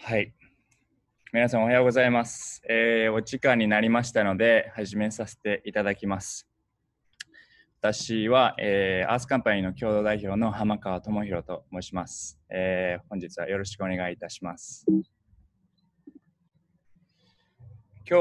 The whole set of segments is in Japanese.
はい。皆さんおはようございます、えー、お時間になりましたので、始めさせていただきます。私は、えー、アースカンパニーの共同代表の浜川智博と申します、えー、本日はよろしくお願いいたします。今日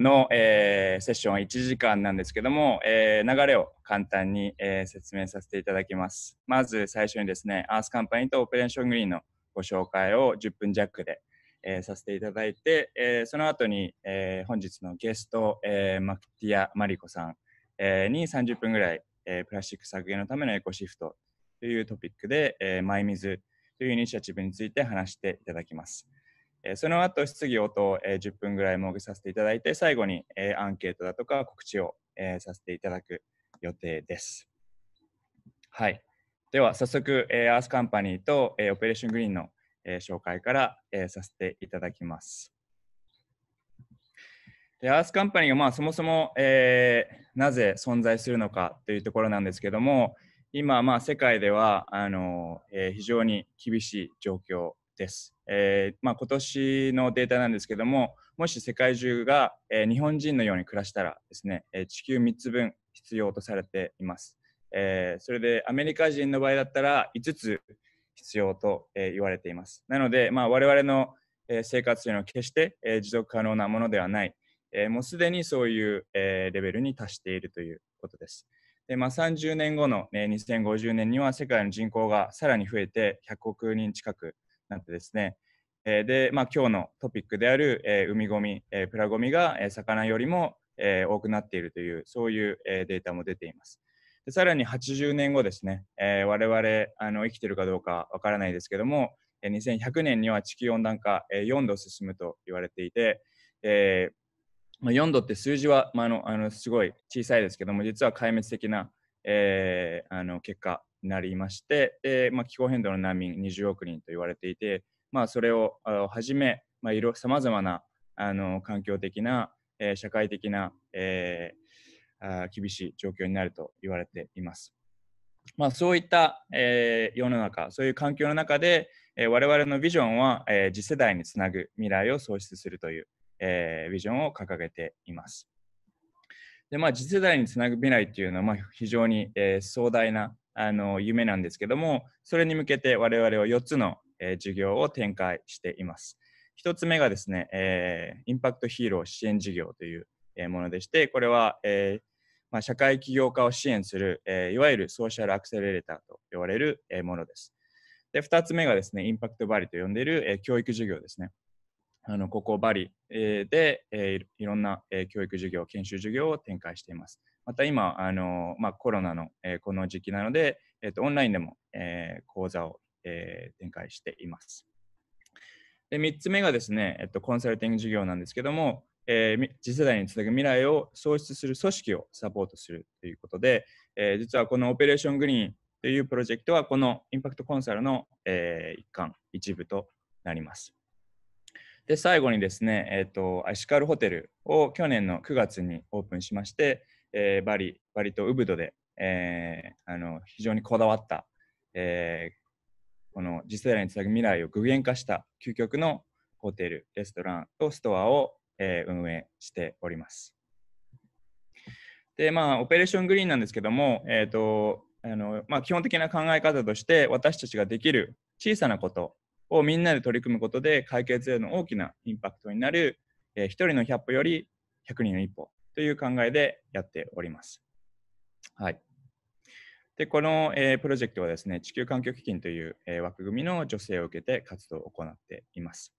の、えー、セッションは1時間なんですけども、えー、流れを簡単に、えー、説明させていただきます。まず最初にですね、アースカンパニーとオペレーショングリーンのご紹介を10分弱で、えー、させていただいて、えー、その後に、えー、本日のゲスト、えー、マクティア・マリコさん、えー、に30分ぐらい、えー、プラスチック削減のためのエコシフトというトピックで、えー、マイミズというイニシアチブについて話していただきます。えー、その後質疑応答、えー、10分ぐらい設けさせていただいて最後に、えー、アンケートだとか告知を、えー、させていただく予定です。はい。では早速、えー、アースカンパニーと、えー、オペレーショングリーンのえー、紹介から、えー、させていただきます。で、アースカンパニーがまあそもそも、えー、なぜ存在するのかというところなんですけども、今まあ世界ではあの、えー、非常に厳しい状況です。えー、まあ、今年のデータなんですけども、もし世界中が、え日本人のように暮らしたらですね、え地球3つ分必要とされています。えそれでアメリカ人の場合だったら5つ必要と、え言われています。なので、まあ、我々の、え生活というのは決して、え持続可能なものではない、えもうすでにそういう、えレベルに達しているということです。でまあ、30年後の、ね、2050年には世界の人口がさらに増えて100億人近くなってですね、えで、まあ、今日のトピックである、え海ごみ、えプラごみが、え魚よりも、え多くなっているというそういう、えデータも出ています。でさらに80年後ですね、えー、我々あの生きてるかどうかわからないですけども、えー、2100年には地球温暖化、えー、4度進むと言われていて、えーまあ、4度って数字は、まあ、のあのすごい小さいですけども実は壊滅的な、えー、あの結果になりまして、えーまあ、気候変動の難民20億人と言われていて、まあ、それをはじめさまざ、まなあの環境的な、えー、社会的な、えー厳しい状況になると言われています。まあ、そういった、えー、世の中、そういう環境の中で、えー、我々のビジョンは、えー、次世代につなぐ未来を創出するという、えビジョンを掲げています。でまあ、次世代につなぐ未来っていうのは、まあ、非常に、え壮大なあの夢なんですけども、それに向けて我々は4つの、え事業を展開しています。1つ目がですね、えインパクトヒーロー支援事業という、ものでして、これは、えーまあ、社会起業家を支援する、えー、いわゆるソーシャルアクセレレーターと呼ばれる、えものです。で、2つ目がですね、インパクトバリと呼んでいる、えー、教育授業ですね。あのここバリ、えー、で、えー、いろんな、えー、教育授業、研修授業を展開しています。また今、あのまあ、コロナの、えー、この時期なので、えーと、オンラインでも、えー、講座を、えー、展開しています。で3つ目がですね、えっと、コンサルティング事業なんですけども、えー、次世代につなぐ未来を創出する組織をサポートするということで、えー、実はこのオペレーショングリーンというプロジェクトはこのインパクトコンサルの、えー、一環一部となります。で最後にですね、えーと、アシカルホテルを去年の9月にオープンしまして、えー、バリバリとウブドで、えー、あの非常にこだわった、えー、この次世代につなぐ未来を具現化した究極のホテルレストランとストアをえー、運営しております。で、まあ、オペレーショングリーンなんですけども、えーとあのまあ、基本的な考え方として、私たちができる小さなことをみんなで取り組むことで、解決への大きなインパクトになる、えー、1人の100歩より100人の一歩という考えでやっております。はい。で、この、えー、プロジェクトはですね、地球環境基金という、えー、枠組みの助成を受けて活動を行っています。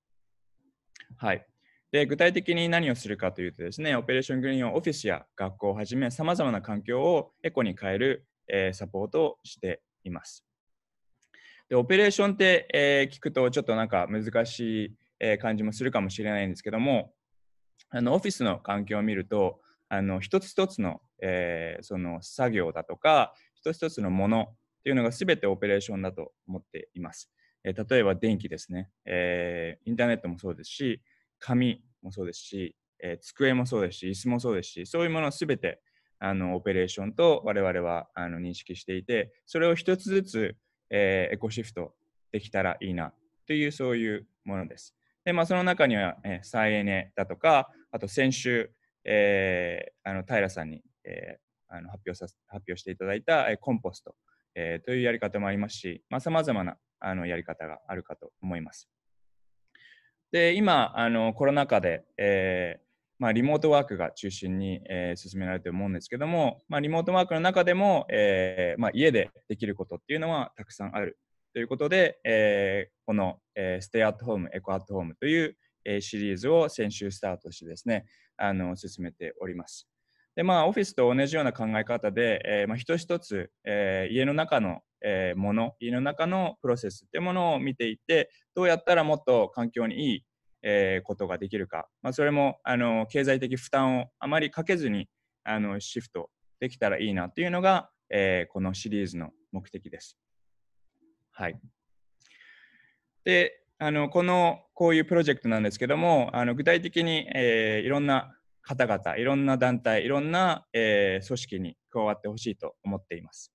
はい。で具体的に何をするかというとですね、オペレーショングリーンをオフィスや学校をはじめ、さまざまな環境をエコに変える、えサポートをしています。でオペレーションって、え聞くとちょっとなんか難しい、え感じもするかもしれないんですけども、あのオフィスの環境を見ると、あの一つ一つの,、えその作業だとか、一つ一つのものっていうのが全てオペレーションだと思っています。え例えば電気ですね、えインターネットもそうですし、紙もそうですし、えー、机もそうですし、椅子もそうですし、そういうものすべてあのオペレーションと我々はあの認識していて、それを一つずつ、えー、エコシフトできたらいいなというそういうものです。で、まあ、その中には、えー、再エネだとか、あと先週、えー、あの平さんに、えー、あの発表さ発表していただいた、えー、コンポスト、えー、というやり方もありますし、さまざ、まなあのやり方があるかと思います。で今あのコロナ禍で、えーまあ、リモートワークが中心に、えー、進められてると思うんですけども、まあ、リモートワークの中でも、えーまあ、家でできることっていうのはたくさんあるということで、えー、この、えー、ステイアットホーム、エコアットホームという、えー、シリーズを先週スタートしてですね、あの進めております。でまあ、オフィスと同じような考え方で、えー、まあ、一つ一つ、えー、家の中の、えー、もの、家の中のプロセスっていうものを見ていって、どうやったらもっと環境にいい、えことができるか、まあ、それもあの経済的負担をあまりかけずにあのシフトできたらいいなというのが、えこのシリーズの目的です。はい。で、あのこのこういうプロジェクトなんですけども、あの具体的に、えー、いろんな方々、いろんな団体、いろんな、えー、組織に加わってほしいと思っています。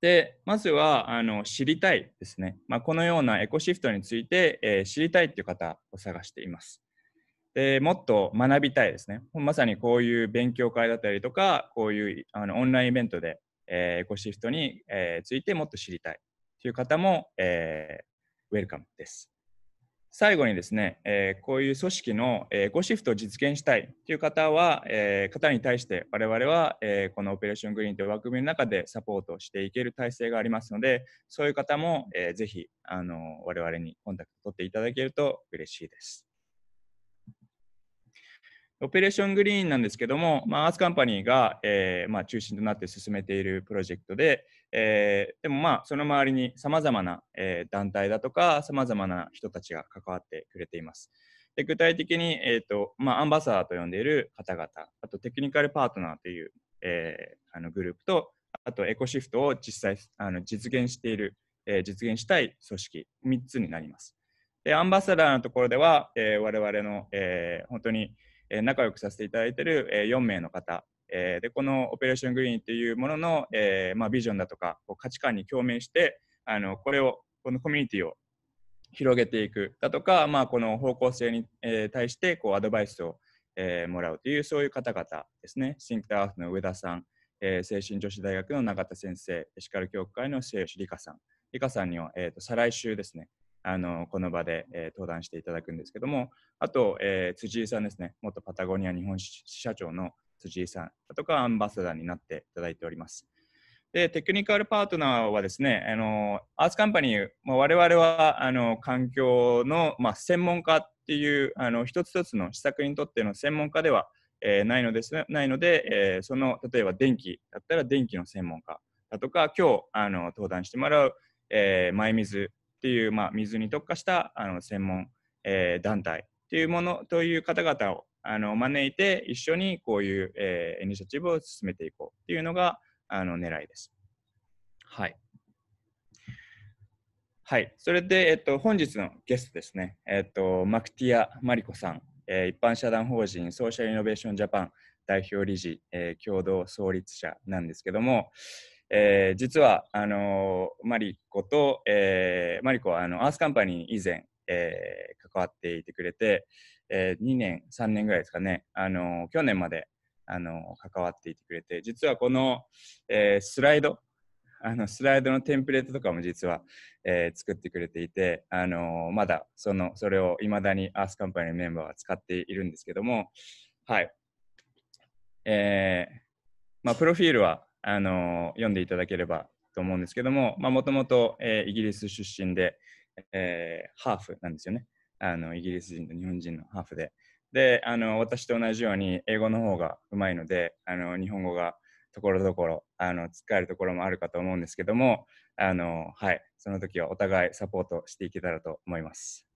で、まずはあの知りたいですね。まあ、このようなエコシフトについて、えー、知りたいっていう方を探しています。でもっと学びたいですね。まさにこういう勉強会だったりとか、こういうあのオンラインイベントで、えー、エコシフトに、えー、ついてもっと知りたいという方も、えー、ウェルカムです。最後にですね、えー、こういう組織の、えー、ゴシフトを実現したいという方は、えー、方に対して我々は、えー、このオペレーショングリーンという枠組みの中でサポートしていける体制がありますので、そういう方も、えー、ぜひ、あの我々にコンタクト取っていただけると嬉しいです。オペレーショングリーンなんですけども、まあ、アーツカンパニーが、えーまあ、中心となって進めているプロジェクトで、えー、でもまあその周りにさまざまな、えー、団体だとかさまざまな人たちが関わってくれています。で具体的に、えーとまあ、アンバサダーと呼んでいる方々あとテクニカルパートナーという、えー、あのグループとあとエコシフトを実際あの実現している、えー、実現したい組織3つになります。でアンバサダーのところでは、えー、我々の、えー、本当に仲良くさせていただいている4名の方えー、でこのオペレーショングリーンっていうものの、えーまあ、ビジョンだとかこう価値観に共鳴してあのこれをこのコミュニティを広げていくだとか、まあ、この方向性に、えー、対してこうアドバイスを、えー、もらうというそういう方々ですねシンク n ー t h e r の上田さん、えー、精神女子大学の永田先生エシカル協会の末吉理香さん理香さんには、えーと、と再来週ですねあのこの場で、えー、登壇していただくんですけどもあと、えー、辻井さんですね元パタゴニア日本支社長の辻井さんとかアンバサダーになっていただいております。で、テクニカルパートナーはですね、あの、アースカンパニー、まあ、我々は、あの、環境の、まあ、専門家っていう、あの、一つ一つの施策にとっての専門家では、えー、ないのです、ね、ないので、えー、その、例えば電気だったら電気の専門家だとか、今日、あの、登壇してもらう、えー、ミズっていう、まあ、水に特化した、あの、専門、え団体っていうもの、という方々を、あの招いて一緒にこういう、えー、イニシアチブを進めていこうっていうのがあの狙いです。はい。はい。それで、えっと、本日のゲストですね、えっと、マクティア・マリコさん、えー、一般社団法人ソーシャルイノベーションジャパン代表理事、えー、共同創立者なんですけども、えー、実はあのー、マリコと、えー、マリコはあのアースカンパニーに以前、えー、関わっていてくれて、えー、2年、3年ぐらいですかね、あの去年まで、あの関わっていてくれて、実はこの、えー、スライド、あのスライドのテンプレートとかも実は、えー、作ってくれていて、あのまだそのそれをいまだにアースカンパニーのメンバーは使っているんですけども、はい。えーまあ、プロフィールはあの読んでいただければと思うんですけども、もともとイギリス出身で、えー、ハーフなんですよね。あのイギリス人と日本人のハーフで。で、あの私と同じように英語の方がうまいので、あの日本語がところどころあの使えるところもあるかと思うんですけども、あのはい、その時はお互いサポートしていけたらと思います。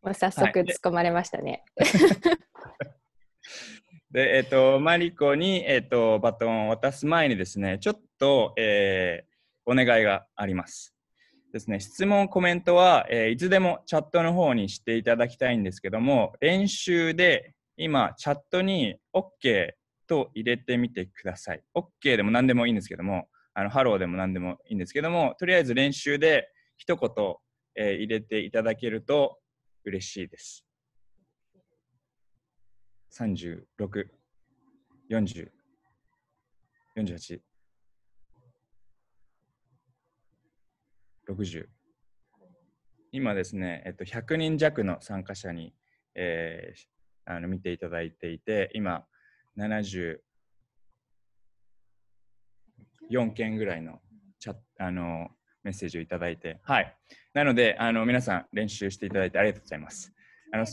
ま早速突っ込まれましたね。で、えっ、ー、と、マリコに、えっ、ー、と、バトンを渡す前にですね、ちょっと、えー、お願いがあります。ですね、質問、コメントは、えー、いつでもチャットの方にしていただきたいんですけども、練習で今、チャットに OK と入れてみてください。OK でも何でもいいんですけども、あのハローでも何でもいいんですけども、とりあえず練習で一言、えー、入れていただけると嬉しいです。36、40、48。60。今ですね、えっと、100人弱の参加者に、えー、あの見ていただいていて、今、74件ぐらいのチャあのメッセージをいただいて、はい。なので、あの皆さん練習していただいてありがとうございます。あの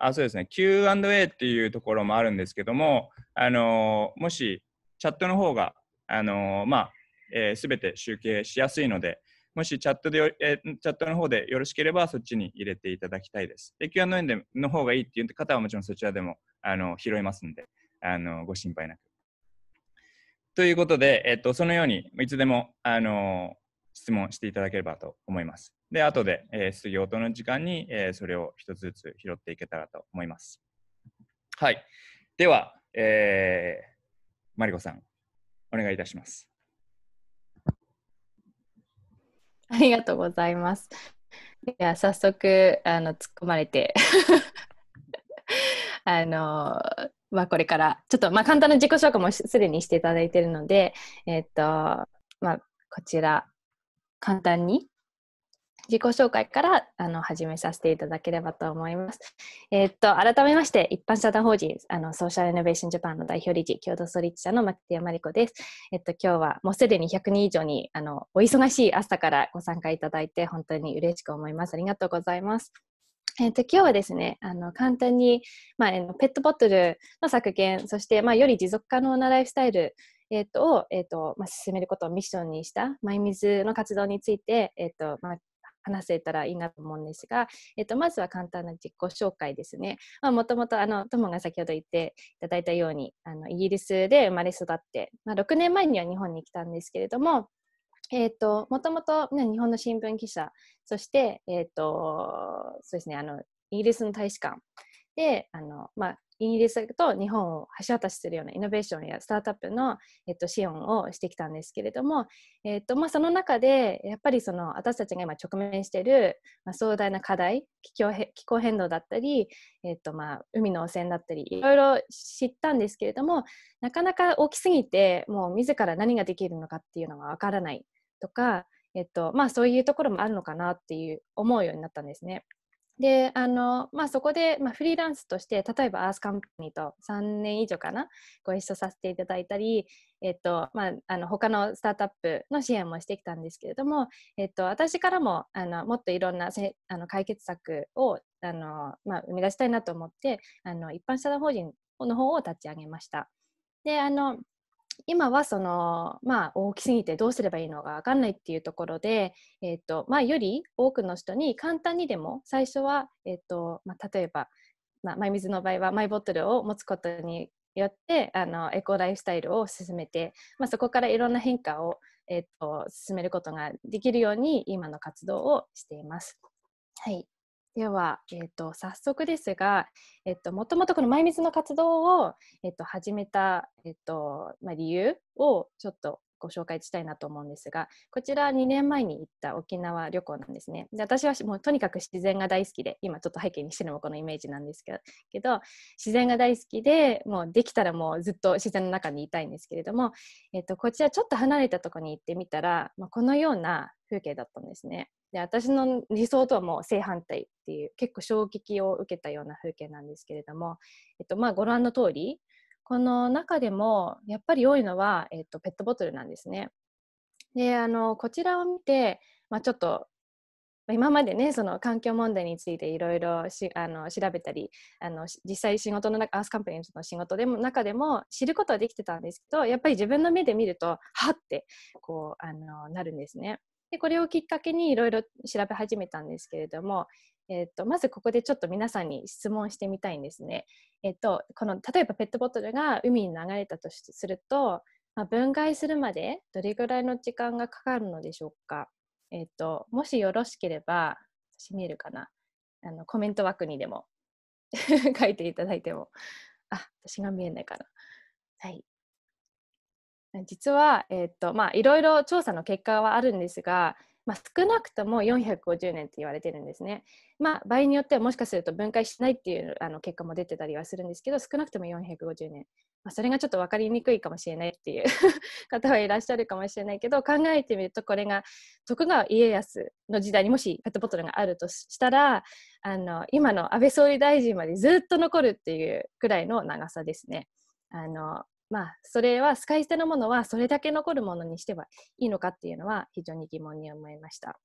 あそうですね、Q&A っていうところもあるんですけども、あのもしチャットの方が、あのまあ、えー、て集計しやすいので、もしチャットで、えー、チャットの方でよろしければそっちに入れていただきたいです。で、Q&A の方がいいっていう方はもちろんそちらでもあの拾いますんで、あのご心配なく。ということで、えっと、そのようにいつでもあの質問していただければと思います。で、後で、えー、質疑応答の時間に、えー、それを一つずつ拾っていけたらと思います。はい。では、えー、マリコさん、お願いいたします。ありがとうございます。では早速あの突っ込まれて あのまあ、これからちょっとまあ簡単な自己紹介もすでにしていただいているので、えーとまあ、こちら簡単に自己紹介からあの始めさせていただければと思います。えー、っと、改めまして、一般社団法人あのソーシャルイノベーションジャパンの代表理事、共同創立者の牧田山理子です。えっと、今日はもうすでに100人以上にあのお忙しい朝からご参加いただいて、本当に嬉しく思います。ありがとうございます。えー、と今日はですねあの簡単に、まあ、ペットボトルの削減そして、まあ、より持続可能なライフスタイルえーとを、えーとまあ、進めることをミッションにしたマイミズの活動について、えーとまあ、話せたらいいなと思うんですが、えっと、まずは簡単な自己紹介ですね。もともと友が先ほど言っていただいたようにあのイギリスで生まれ育って、まあ、6年前には日本に来たんですけれども、えーと、ともともと日本の新聞記者そして、えとそうですね、あのイギリスの大使館であの、まあ、イギリスと日本を橋渡しするようなイノベーションやスタートアップの、えっと、支援をしてきたんですけれども、えっとまあ、その中でやっぱりその私たちが今直面している、まあ、壮大な課題気候気候変動だったり、えっとまあ、海の汚染だったりいろいろ知ったんですけれどもなかなか大きすぎてもう自ら何ができるのかっていうのがわからないとか、えっとまあ、そういうところもあるのかなっていう思うようになったんですね。であの、まあ、そこで、まあ、フリーランスとして例えばアースカンパニーと3年以上かなご一緒させていただいたり、えっとまあ、あの他のスタートアップの支援もしてきたんですけれども、えっと、私からもあのもっといろんなせあの解決策をあの、まあ、生み出したいなと思ってあの一般社団法人の方を立ち上げました。であの今はその、まあ、大きすぎてどうすればいいのか分かんないっていうところで、えっとまあ、より多くの人に簡単にでも最初は、えっとまあ、例えば、まあ、マイ水の場合はマイボトルを持つことによってあのエコライフスタイルを進めて、まあ、そこからいろんな変化を、えっと進めることができるように今の活動をしています。はいでは、えーと、早速ですが、えーと、もともとこの「前水の活動を、えーと、始めた、えーとまあ、理由をちょっとご紹介したいなと思うんですがこちら2年前に行った沖縄旅行なんですねで私はもうとにかく自然が大好きで今ちょっと背景にしてるのもこのイメージなんですけど自然が大好きでもうできたらもうずっと自然の中にいたいんですけれども、えっと、こちらちょっと離れたとこに行ってみたら、まあ、このような風景だったんですね。で私の理想とはもう正反対っていう結構衝撃を受けたような風景なんですけれども、えっとまあ、ご覧の通りこの中でもやっぱり多いのは、えっと、ペットボトルなんですね。であのこちらを見て、まあ、ちょっと今までねその環境問題についていろいろ調べたりあの実際仕事の中アースカンパニーの仕事でも中でも知ることはできてたんですけどやっぱり自分の目で見るとはってこうあのなるんですね。でこれをきっかけにいろいろ調べ始めたんですけれども、えーと、まずここでちょっと皆さんに質問してみたいんですね。えーと、この例えばペットボトルが海に流れたとすると、まあ、分解するまでどれぐらいの時間がかかるのでしょうか、えーと、ともしよろしければ私見えるかなあのコメント枠にでも 書いていただいてもあ私が見えないかな。はい、実は、えー、とまあ、いろいろ調査の結果はあるんですが、まあ、少なくとも450年って言われてるんですね。まあ、場合によってはもしかすると分解しないっていうあの結果も出てたりはするんですけど少なくとも450年、まあ、それがちょっと分かりにくいかもしれないっていう 方はいらっしゃるかもしれないけど考えてみるとこれが徳川家康の時代にもしペットボトルがあるとしたらあの今の安倍総理大臣までずっと残るっていうくらいの長さですね。あのまあ、それは使い捨てのものはそれだけ残るものにしてはいいのかっていうのは非常に疑問に思いました。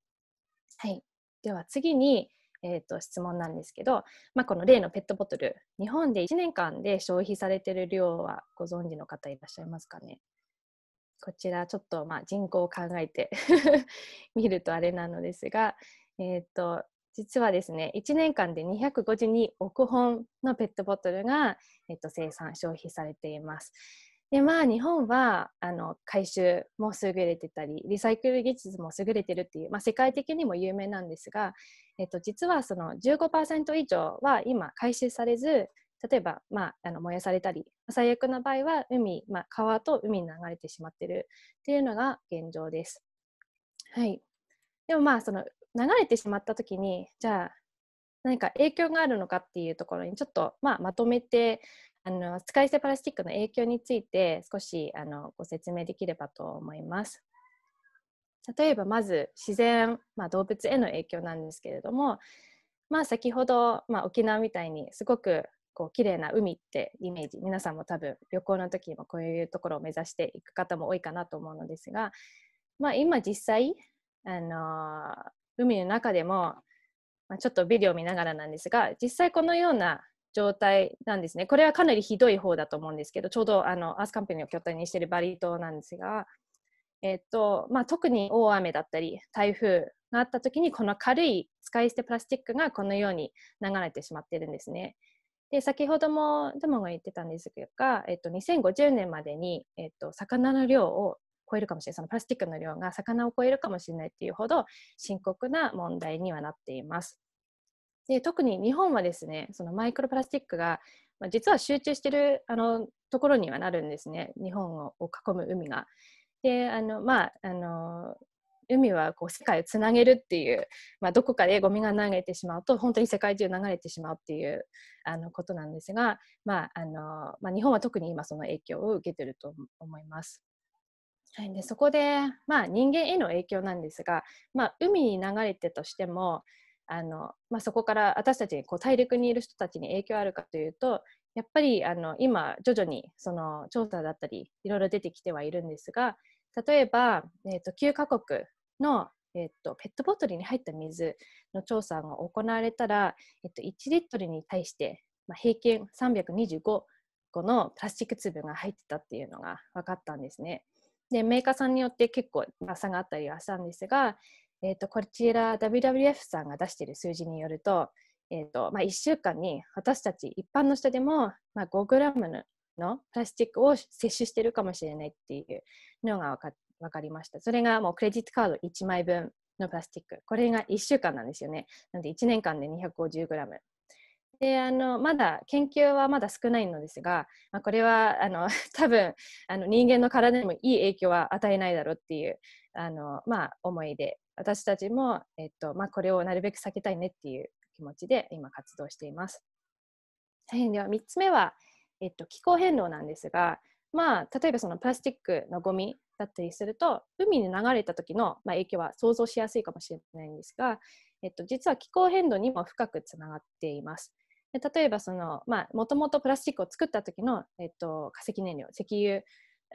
はい、では次に、えーと、質問なんですけど、まあ、この例のペットボトル日本で1年間で消費されてる量はご存知の方いらっしゃいますかねこちらちょっとまあ人口を考えて 見るとあれなのですが、えーと実はですね、1年間で252億本のペットボトルが、えっと、生産、消費されています。でまあ、日本はあの回収も優れてたりリサイクル技術も優れてるっていう、まあ、世界的にも有名なんですが、えっと、実はその15%以上は今回収されず例えば、まあ、あの燃やされたり最悪な場合は海、まあ、川と海に流れてしまってるっていうのが現状です。はい、でもまあその流れてしまった時にじゃあ何か影響があるのかっていうところにちょっと、まあ、まとめてあの使い捨てプラスチックの影響について少しあのご説明できればと思います。例えばまず自然、まあ、動物への影響なんですけれども、まあ、先ほど、まあ、沖縄みたいにすごくこう綺麗な海ってイメージ皆さんも多分旅行の時もこういうところを目指していく方も多いかなと思うのですが、まあ、今実際、あの海の中でも、まあ、ちょっとビデオ見ながらなんですが実際このような状態なんですねこれはかなりひどい方だと思うんですけどちょうどあのアースカンペニを拠点にしているバリ島なんですが、えっとまあ、特に大雨だったり台風があった時にこの軽い使い捨てプラスチックがこのように流れてしまっているんですね。で先ほどもモが言ってたんですが、えっと、2050年までに、えっと、魚の量を超えるかもしれないそのプラスチックの量が魚を超えるかもしれないっていうほど深刻な問題にはなっています。で特に日本はですねそのマイクロプラスチックが、まあ、実は集中してるあのところにはなるんですね日本を囲む海が。であのまああの海はこう世界をつなげるっていう、まあ、どこかでゴミが流れてしまうと本当に世界中流れてしまうっていうあのことなんですが、まああのまあ、日本は特に今その影響を受けてると思います。はい、でそこで、まあ、人間への影響なんですが、まあ、海に流れてとしてもあの、まあ、そこから私たちこう大陸にいる人たちに影響あるかというとやっぱりあの今徐々にその調査だったりいろいろ出てきてはいるんですが例えば、えーと、9カ国の、えーと、ペットボトルに入った水の調査が行われたら、えーと1リットルに対して、まあ、平均325個のプラスチック粒が入ってたっていうのが分かったんですね。でメーカーさんによって結構差があったりはしたんですが、えーと、こちら WWF さんが出している数字によると,、えーとまあ、1週間に私たち一般の人でも、まあ、5g ののプラスチックを摂取しているかもしれないっていうのが分かりました。それがもうクレジットカード1枚分のプラスチック。これが1週間なんですよね。なので1年間で 250g であのまだ研究はまだ少ないのですが、まあ、これはあの 多分あの人間の体にもいい影響は与えないだろうっていうあの、まあ、思いで私たちも、えっとまあ、これをなるべく避けたいねっていう気持ちで今活動しています。はい、では3つ目は、えっと、気候変動なんですが、まあ、例えばそのプラスチックのゴミだったりすると海に流れた時の、まあ、影響は想像しやすいかもしれないんですが、えっと、実は気候変動にも深くつながっています。例えばその、もともとプラスチックを作った時の、えっと、化石燃料、石油、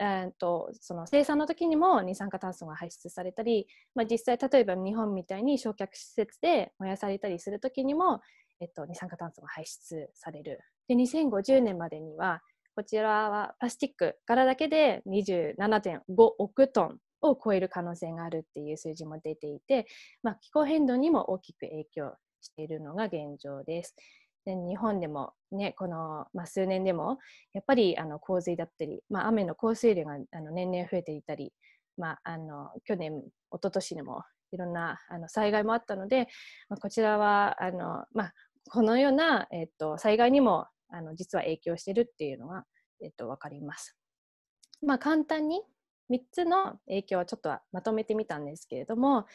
えー、っとその生産の時にも二酸化炭素が排出されたり、まあ、実際例えば日本みたいに焼却施設で燃やされたりする時にも、えっと、二酸化炭素が排出される。で2050年までにはこちらはプラスチックからだけで27.5億トンを超える可能性があるっていう数字も出ていて、まあ、気候変動にも大きく影響しているのが現状です。で日本でも、ね、この、まあ、数年でもやっぱりあの洪水だったり、まあ、雨の降水量があの年々増えていたり、まあ、あの去年一昨年でもいろんなあの災害もあったので、まあ、こちらはあの、まあ、このような、えっと、災害にもあの実は影響してるっていうのが、えっと、分かります。まあ、簡単に3つの影響をちょっとまとめてみたんですけれども、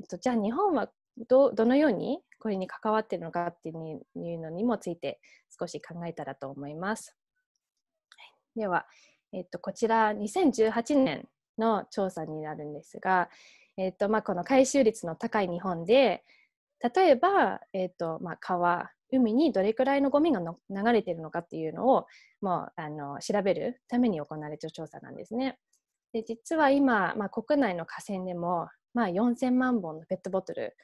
えっと、じゃあ日本はどどのようにこれに関わっているのかっていうのにもついて少し考えたらと思います。では、えっと、こちら2018年の調査になるんですが、えっとまあ、この回収率の高い日本で例えば、えっとまあ、川海にどれくらいのゴミが流れているのかっていうのをもうあの調べるために行われた調査なんですね。で実は今、まあ、国内の河川でも、まあ、4000万本のペットボトル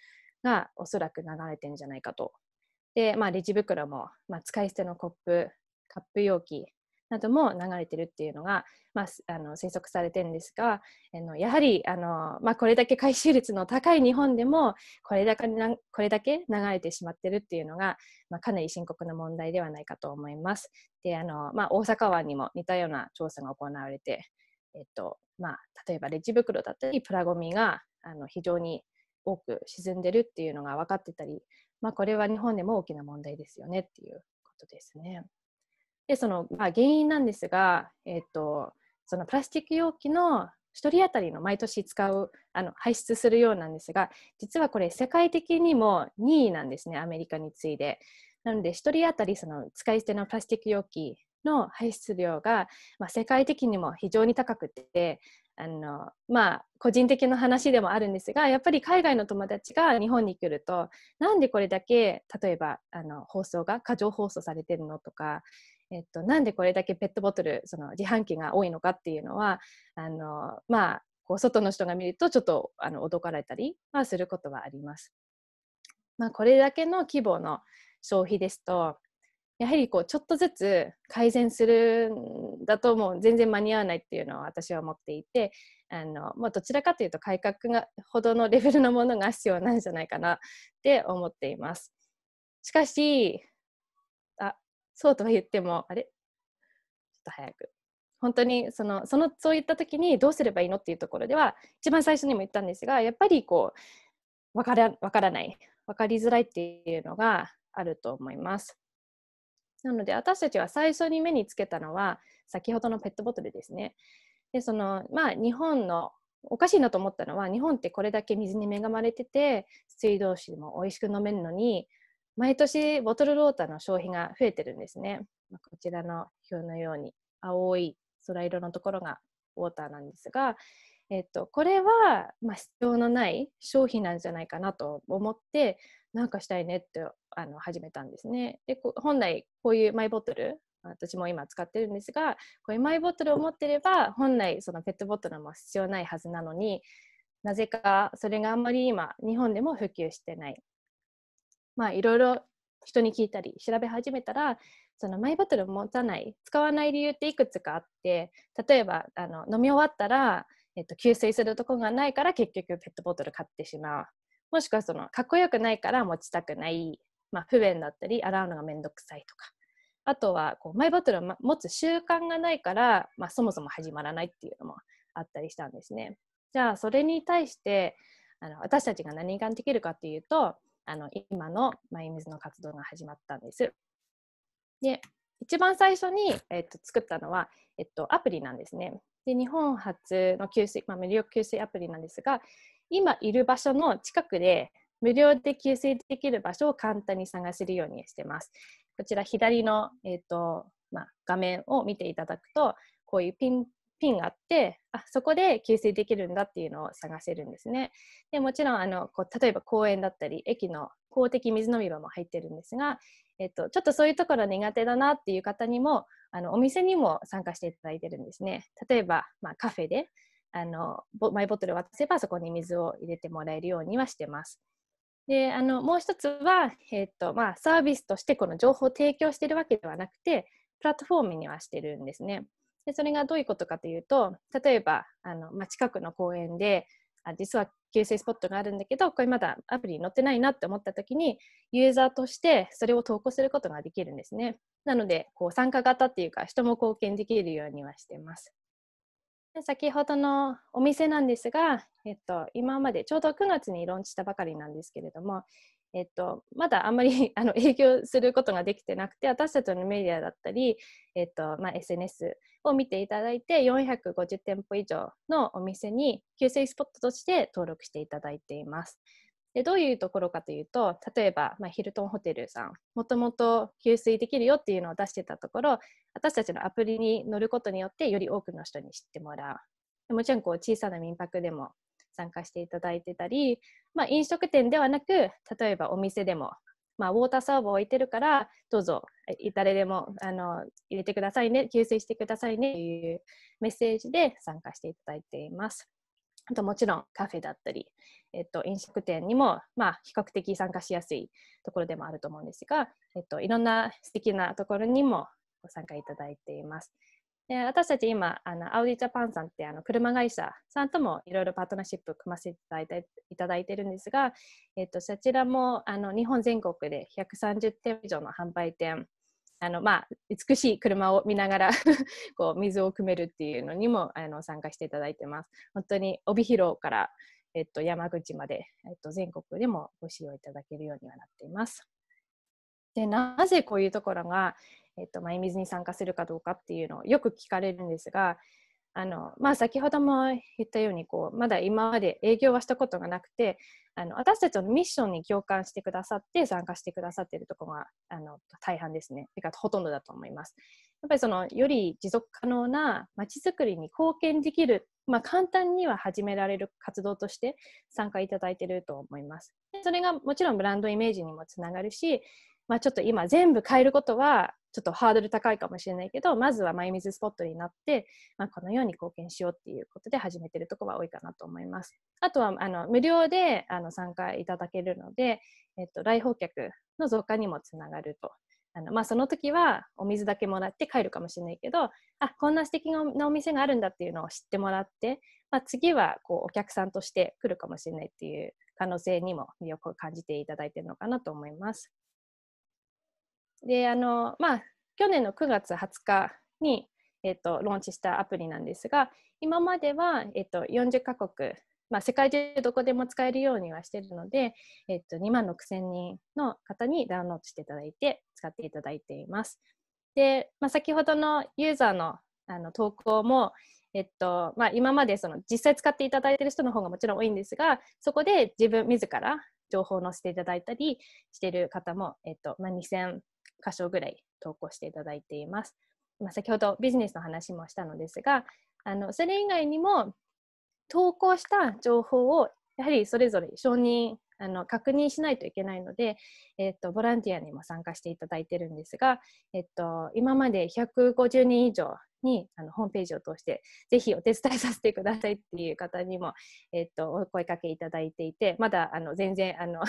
がおそらく流れてんじゃないかと。で、まあ、レジ袋も、まあ、使い捨てのコップ、カップ容器なども流れてるっていうのが、まあ、あの推測されてるんですが、あのやはりあの、まあ、これだけ回収率の高い日本でもこれだけこれだけ流れてしまってるっていうのが、まあ、かなり深刻な問題ではないかと思います。であのまあ、大阪湾にも似たような調査が行われて、えっとまあ、例えばレジ袋だったりプラゴミがあの非常に多く沈んでるっていうのが分かってたり、まあ、これは日本でも大きな問題ですよねっていうことですね。でその、まあ、原因なんですが、えーとそのプラスチック容器の1人当たりの毎年使うあの排出するようなんですが実はこれ世界的にも2位なんですねアメリカに次いで。なので1人当たりその使い捨てのプラスチック容器の排出量が、まあ、世界的にも非常に高くてあのまあ個人的な話でもあるんですがやっぱり海外の友達が日本に来るとなんでこれだけ例えばあの放送が過剰放送されてるのとか、えっと、なんでこれだけペットボトルその自販機が多いのかっていうのはあのまあこう外の人が見るとちょっとあの驚かれたりはすることはあります。まあ、これだけの規模の消費ですとやはりこうちょっとずつ改善するんだともう全然間に合わないっていうのは私は思っていてあの、まあ、どちらかというと改革がほどのレベルのものが必要なんじゃないかなって思っています。しかしあそうとは言ってもあれちょっと早く本当にそのそのそういった時にどうすればいいのっていうところでは一番最初にも言ったんですがやっぱりこう分から分からない分かりづらいっていうのがあると思います。なので私たちは最初に目につけたのは先ほどのペットボトルですね。でそのまあ、日本のおかしいなと思ったのは日本ってこれだけ水に恵まれてて水道水も美味しく飲めるのに毎年ボトルローターの消費が増えてるんですね。まこちらの表のように青い空色のところがウォーターなんですが、えっと、これは、ま必要のない消費なんじゃないかなと思ってなんかしたいねってあの始めたんですね。で本来こういうマイボトル私も今使ってるんですがこういうマイボトルを持ってれば本来そのペットボトルも必要ないはずなのになぜかそれがあんまり今日本でも普及してない。まあいろいろ人に聞いたり調べ始めたらそのマイボトルを持たない使わない理由っていくつかあって例えばあの飲み終わったら、えっと、給水するとこがないから結局ペットボトル買ってしまうもしくはそのかっこよくないから持ちたくない、まあ、不便だったり洗うのが面倒くさいとかあとはこうマイボトルを持つ習慣がないから、まあ、そもそも始まらないっていうのもあったりしたんですね。じゃあそれに対してあの私たちが何ができるかっていうとあの今のマイ水の活動が始まったんです。で一番最初に、えっと、作ったのは、えっと、アプリなんですね。で日本初の給水、まあ、無料給水アプリなんですが今いる場所の近くで無料で給水できる場所を簡単に探せるようにしてます。こちら左の、えーとまあ、画面を見ていただくと、こういうピンピンがあって、あそこで給水できるんだっていうのを探せるんですね。でもちろんあのこう、例えば公園だったり、駅の公的水飲み場も入ってるんですが、えっと、ちょっとそういうところ苦手だなっていう方にもあのお店にも参加していただいてるんですね。例えば、まあ、カフェであのマイボトルを渡せばそこに水を入れてもらえるようにはしてます。であのもう一つは、えーとまあ、サービスとしてこの情報を提供しているわけではなくてプラットフォームにはしてるんですね。でそれがどういうことかというと例えばあの、まあ、近くの公園であ実は給水スポットがあるんだけどこれまだアプリに載ってないなって思った時にユーザーとしてそれを投稿することができるんですね。なのでこう参加型っていうか人も貢献できるようにはしてます。先ほどのお店なんですが、えっと、今までちょうど9月にローンチしたばかりなんですけれども、えっと、まだあんまり あの営業することができてなくて私たちのメディアだったり、えっとまあ、SNS を見ていただいて450店舗以上のお店に給水スポットとして登録していただいています。でどういうところかというと例えば、まあ、ヒルトンホテルさんもともと給水できるよっていうのを出してたところ私たちのアプリに乗ることによってより多くの人に知ってもらうもちろんこう小さな民泊でも参加していただいてたり、まあ、飲食店ではなく例えばお店でも、まあ、ウォーターサーバー置いてるからどうぞ誰でもあの入れてくださいね給水してくださいねというメッセージで参加していただいています。あともちろんカフェだったり、えっと、飲食店にも、まあ、比較的参加しやすいところでもあると思うんですが、えっと、いろんな素敵なところにもご参加いただいています。で私たち今あの、アウディ・ジャパンさんってあの車会社さんともいろいろパートナーシップ組ませていただいていただいてるんですが、えっと、そちらもあの日本全国で130店以上の販売店あのまあ、美しい車を見ながら こう水を汲めるっていうのにもあの参加していただいてます。本当に帯広から、えっと、山口まで、えっと、全国でもご使用いただけるようにはなっています。でなぜこういうところが、えっと、まあ、水に参加するかどうかっていうのをよく聞かれるんですが、あのまあ、先ほども言ったようにこうまだ今まで営業はしたことがなくてあの私たちのミッションに共感してくださって参加してくださっているところがあの大半ですねてかほとんどだと思いますやっぱりそのより持続可能なまちづくりに貢献できる、まあ、簡単には始められる活動として参加いただいていると思いますそれがもちろんブランドイメージにもつながるし、まあ、ちょっと今全部変えることはちょっとハードル高いかもしれないけど、まずはマイ水スポットになって、まあ、このように貢献しようっていうことで始めてるとこは多いかなと思います。あとは、あの、無料であの参加いただけるので、えっと、来訪客の増加にもつながると。あのまあ、その時はお水だけもらって帰るかもしれないけどあこんな素敵なお店があるんだっていうのを知ってもらって、まあ、次はこうお客さんとして来るかもしれないっていう可能性にも魅力を感じていただいてるのかなと思います。であのまあ去年の9月20日に、えーと、ローンチしたアプリなんですが今までは、えーと、40カ国、まあ、世界中どこでも使えるようにはしてるので、えーと、2万6000人の方にダウンロードしていただいて使っていただいています。で、まあ、先ほどのユーザーのあの投稿も、えっとまあ、今までその実際使っていただいている人の方がもちろん多いんですがそこで自分自ら情報を載せていただいたりしている方も、えっとまあ、2000箇所ぐらい投稿していただいています。まあ、先ほどビジネスの話もしたのですがあのそれ以外にも投稿した情報をやはりそれぞれ承認あの確認しないといけないので、えっと、ボランティアにも参加していただいてるんですが、えっと、今まで150人以上にあのホームページを通してぜひお手伝いさせてくださいっていう方にも、えっと、お声かけいただいていてまだあの全然あの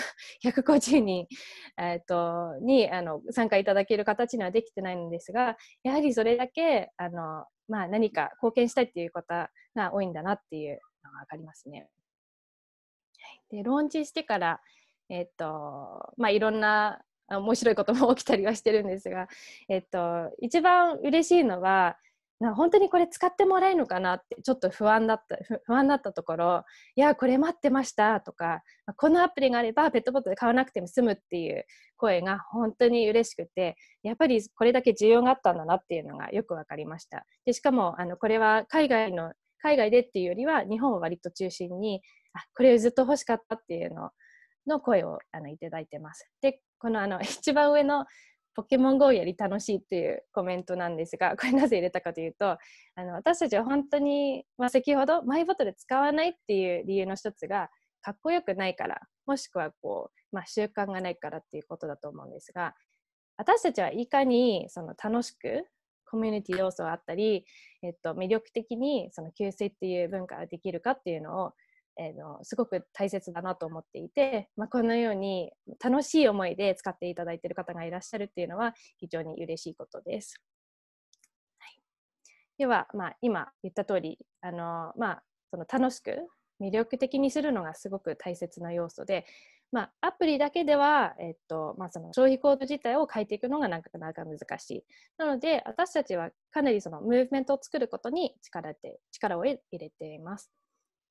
150人、えっと、にあの参加いただける形にはできてないのですがやはりそれだけあの、まあ、何か貢献したいっていう方が多いんだなっていうのが分かりますね。でローンチしてから、えっとまあ、いろんな面白いことも 起きたりはしてるんですが、えっと、一番嬉しいのはな本当にこれ使ってもらえるのかなってちょっと不安だった不安だったところいやこれ待ってましたとかこのアプリがあればペットボトル買わなくても済むっていう声が本当に嬉しくてやっぱりこれだけ需要があったんだなっていうのがよく分かりましたでしかもあのこれは海外の海外でっていうよりは日本を割と中心にあこれをずっと欲しかったっていうのの声をあのいただいてますでこのあの 一番上のポケモン GO より楽しいっていうコメントなんですが、これなぜ入れたかというと、あの私たちは本当に、まあ、先ほどマイボトル使わないっていう理由の一つが、かっこよくないから、もしくはこう、まあ、習慣がないからっていうことだと思うんですが、私たちはいかにその楽しくコミュニティ要素があったり、えっと、魅力的にその旧姓っていう文化ができるかっていうのをえー、のすごく大切だなと思っていて、まあ、このように楽しい思いで使っていただいている方がいらっしゃるっていうのは非常に嬉しいことです。では、まあ、今言った通りあの、まあ、その楽しく魅力的にするのがすごく大切な要素で、まあ、アプリだけでは、えっとまあ、その消費行動自体を変えていくのがなかなか難しい。なので私たちはかなりそのムーブメントを作ることに力で力を入れています。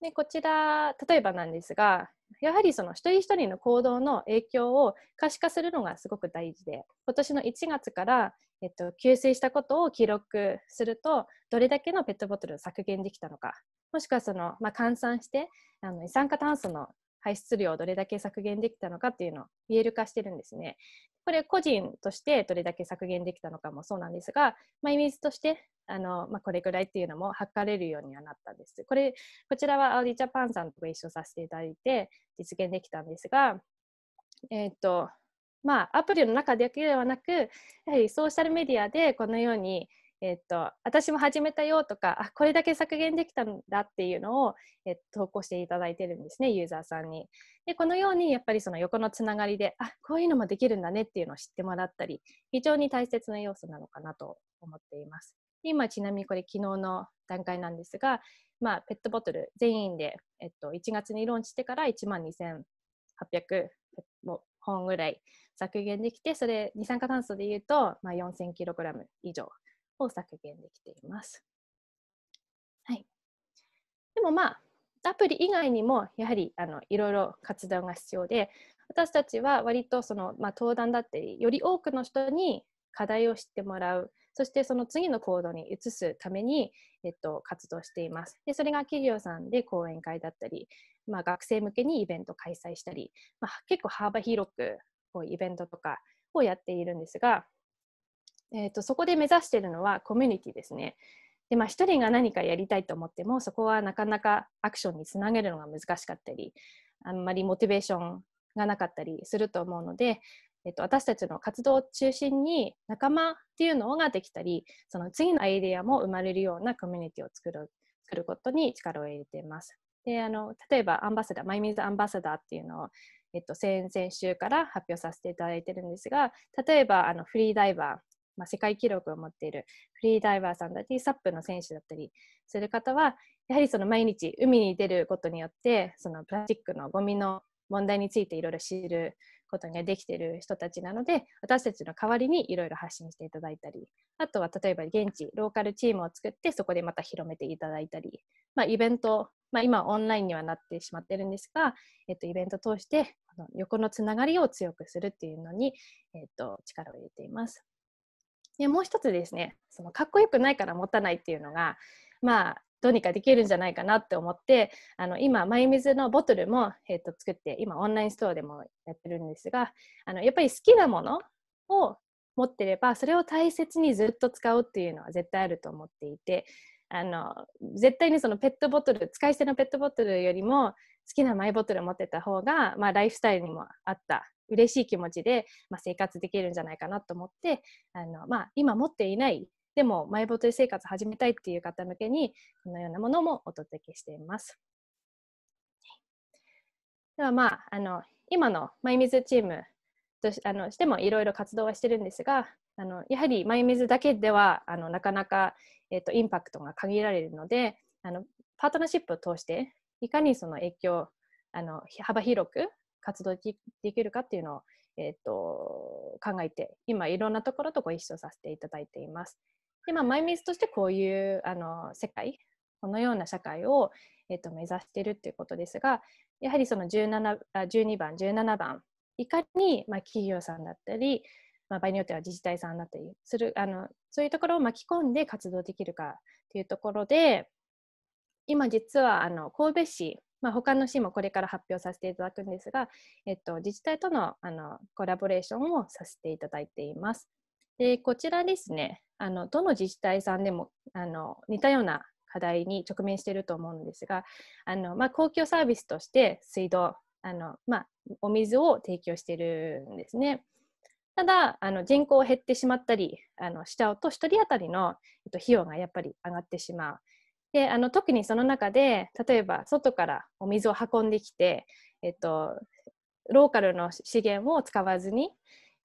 でこちら例えばなんですがやはりその一人一人の行動の影響を可視化するのがすごく大事で今年の1月から、えっと、給水したことを記録するとどれだけのペットボトルを削減できたのかもしくはその、まあ、換算してあの二酸化炭素の排出量をどれだけ削減できたのかっていうのを見える化してるんですね。これ個人としてどれだけ削減できたのかもそうなんですが、まあ、イメージとしてあの、まあ、これぐらいっていうのも測れるようにはなったんです。これこちらはアウディ・ジャパンさんとご一緒させていただいて実現できたんですが、えー、っとまあ、アプリの中だけではなくやはりソーシャルメディアでこのようにえっと、私も始めたよとか、あ、これだけ削減できたんだっていうのを、え投稿していただいてるんですね、ユーザーさんに。で、このように、やっぱりその横のつながりで、あ、こういうのもできるんだねっていうのを知ってもらったり、非常に大切な要素なのかなと思っています。今、ちなみにこれ昨日の段階なんですが、まあ、ペットボトル全員で、えっと、1月にローンしてから1万2800本ぐらい削減できて、それ、二酸化炭素でいうと、まあ、4000 k g 以上を削減できています。はい、でもまあアプリ以外にもやはりあのいろいろ活動が必要で私たちは割とその、まあ、登壇だったりより多くの人に課題を知ってもらうそしてその次の行動に移すために、えっと、活動していますでそれが企業さんで講演会だったり、まあ、学生向けにイベント開催したり、まあ、結構幅広くこうイベントとかをやっているんですがえーと、そこで目指しているのはコミュニティですね。でまあ、1人が何かやりたいと思ってもそこはなかなかアクションにつなげるのが難しかったりあんまりモチベーションがなかったりすると思うので、えっと、私たちの活動を中心に仲間っていうのができたりその次のアイデアも生まれるようなコミュニティを作る作ることに力を入れています。であの例えばアンバサダーマイミズアンバサダーっていうのを、えっと、先々週から発表させていただいてるんですが例えばあのフリーダイバー、まあ、世界記録を持っているフリーダイバーさんだったり、サップの選手だったりする方は、やはりその毎日海に出ることによって、そのプラスチックのゴミの問題についていろいろ知ることができている人たちなので、私たちの代わりにいろいろ発信していただいたり、あとは例えば現地、ローカルチームを作って、そこでまた広めていただいたり、まあ、イベント、まあ、今オンラインにはなってしまってるんですが、えっと、イベントを通して横のつながりを強くするっていうのに、えっと、力を入れています。でもう一つですねそのかっこよくないから持たないっていうのがまあどうにかできるんじゃないかなって思ってあの今マイ水のボトルも、えーと、作って今オンラインストアでもやってるんですがあのやっぱり好きなものを持ってればそれを大切にずっと使うっていうのは絶対あると思っていてあの絶対にそのペットボトル使い捨てのペットボトルよりも好きなマイボトルを持ってた方が、まあ、ライフスタイルにも合った嬉しい気持ちで、まあ、生活できるんじゃないかなと思ってあの、まあ、今持っていないでもマイボトル生活始めたいっていう方向けにこのようなものもお届けしています。ではまああの今のマイミズチームとしあのしてもいろいろ活動はしてるんですがあのやはりマイミズだけではあのなかなか、えーと、とインパクトが限られるのであのパートナーシップを通していかにその影響あの幅広く活動できるかっていうのを、えーと、考えて今いろんなところとご一緒させていただいています。でまあ、マイミスとしてこういうあの世界このような社会を、えーと、目指しているということですがやはりその17あ12番17番いかに、まあ、企業さんだったり、まあ、場合によっては自治体さんだったりするあのそういうところを巻き込んで活動できるかっていうところで今実はあの神戸市まあ、他の市もこれから発表させていただくんですが、えっと、自治体とのあのコラボレーションをさせていただいています。でこちらですねあの、どの自治体さんでもあの似たような課題に直面していると思うんですが、あのまあ、公共サービスとして水道、あのまあ、お水を提供しているんですね。ただあの人口減ってしまったりあのしちゃうと1人当たりの、えっと、費用がやっぱり上がってしまう。であの特にその中で例えば外からお水を運んできて、えっと、ローカルの資源を使わずに、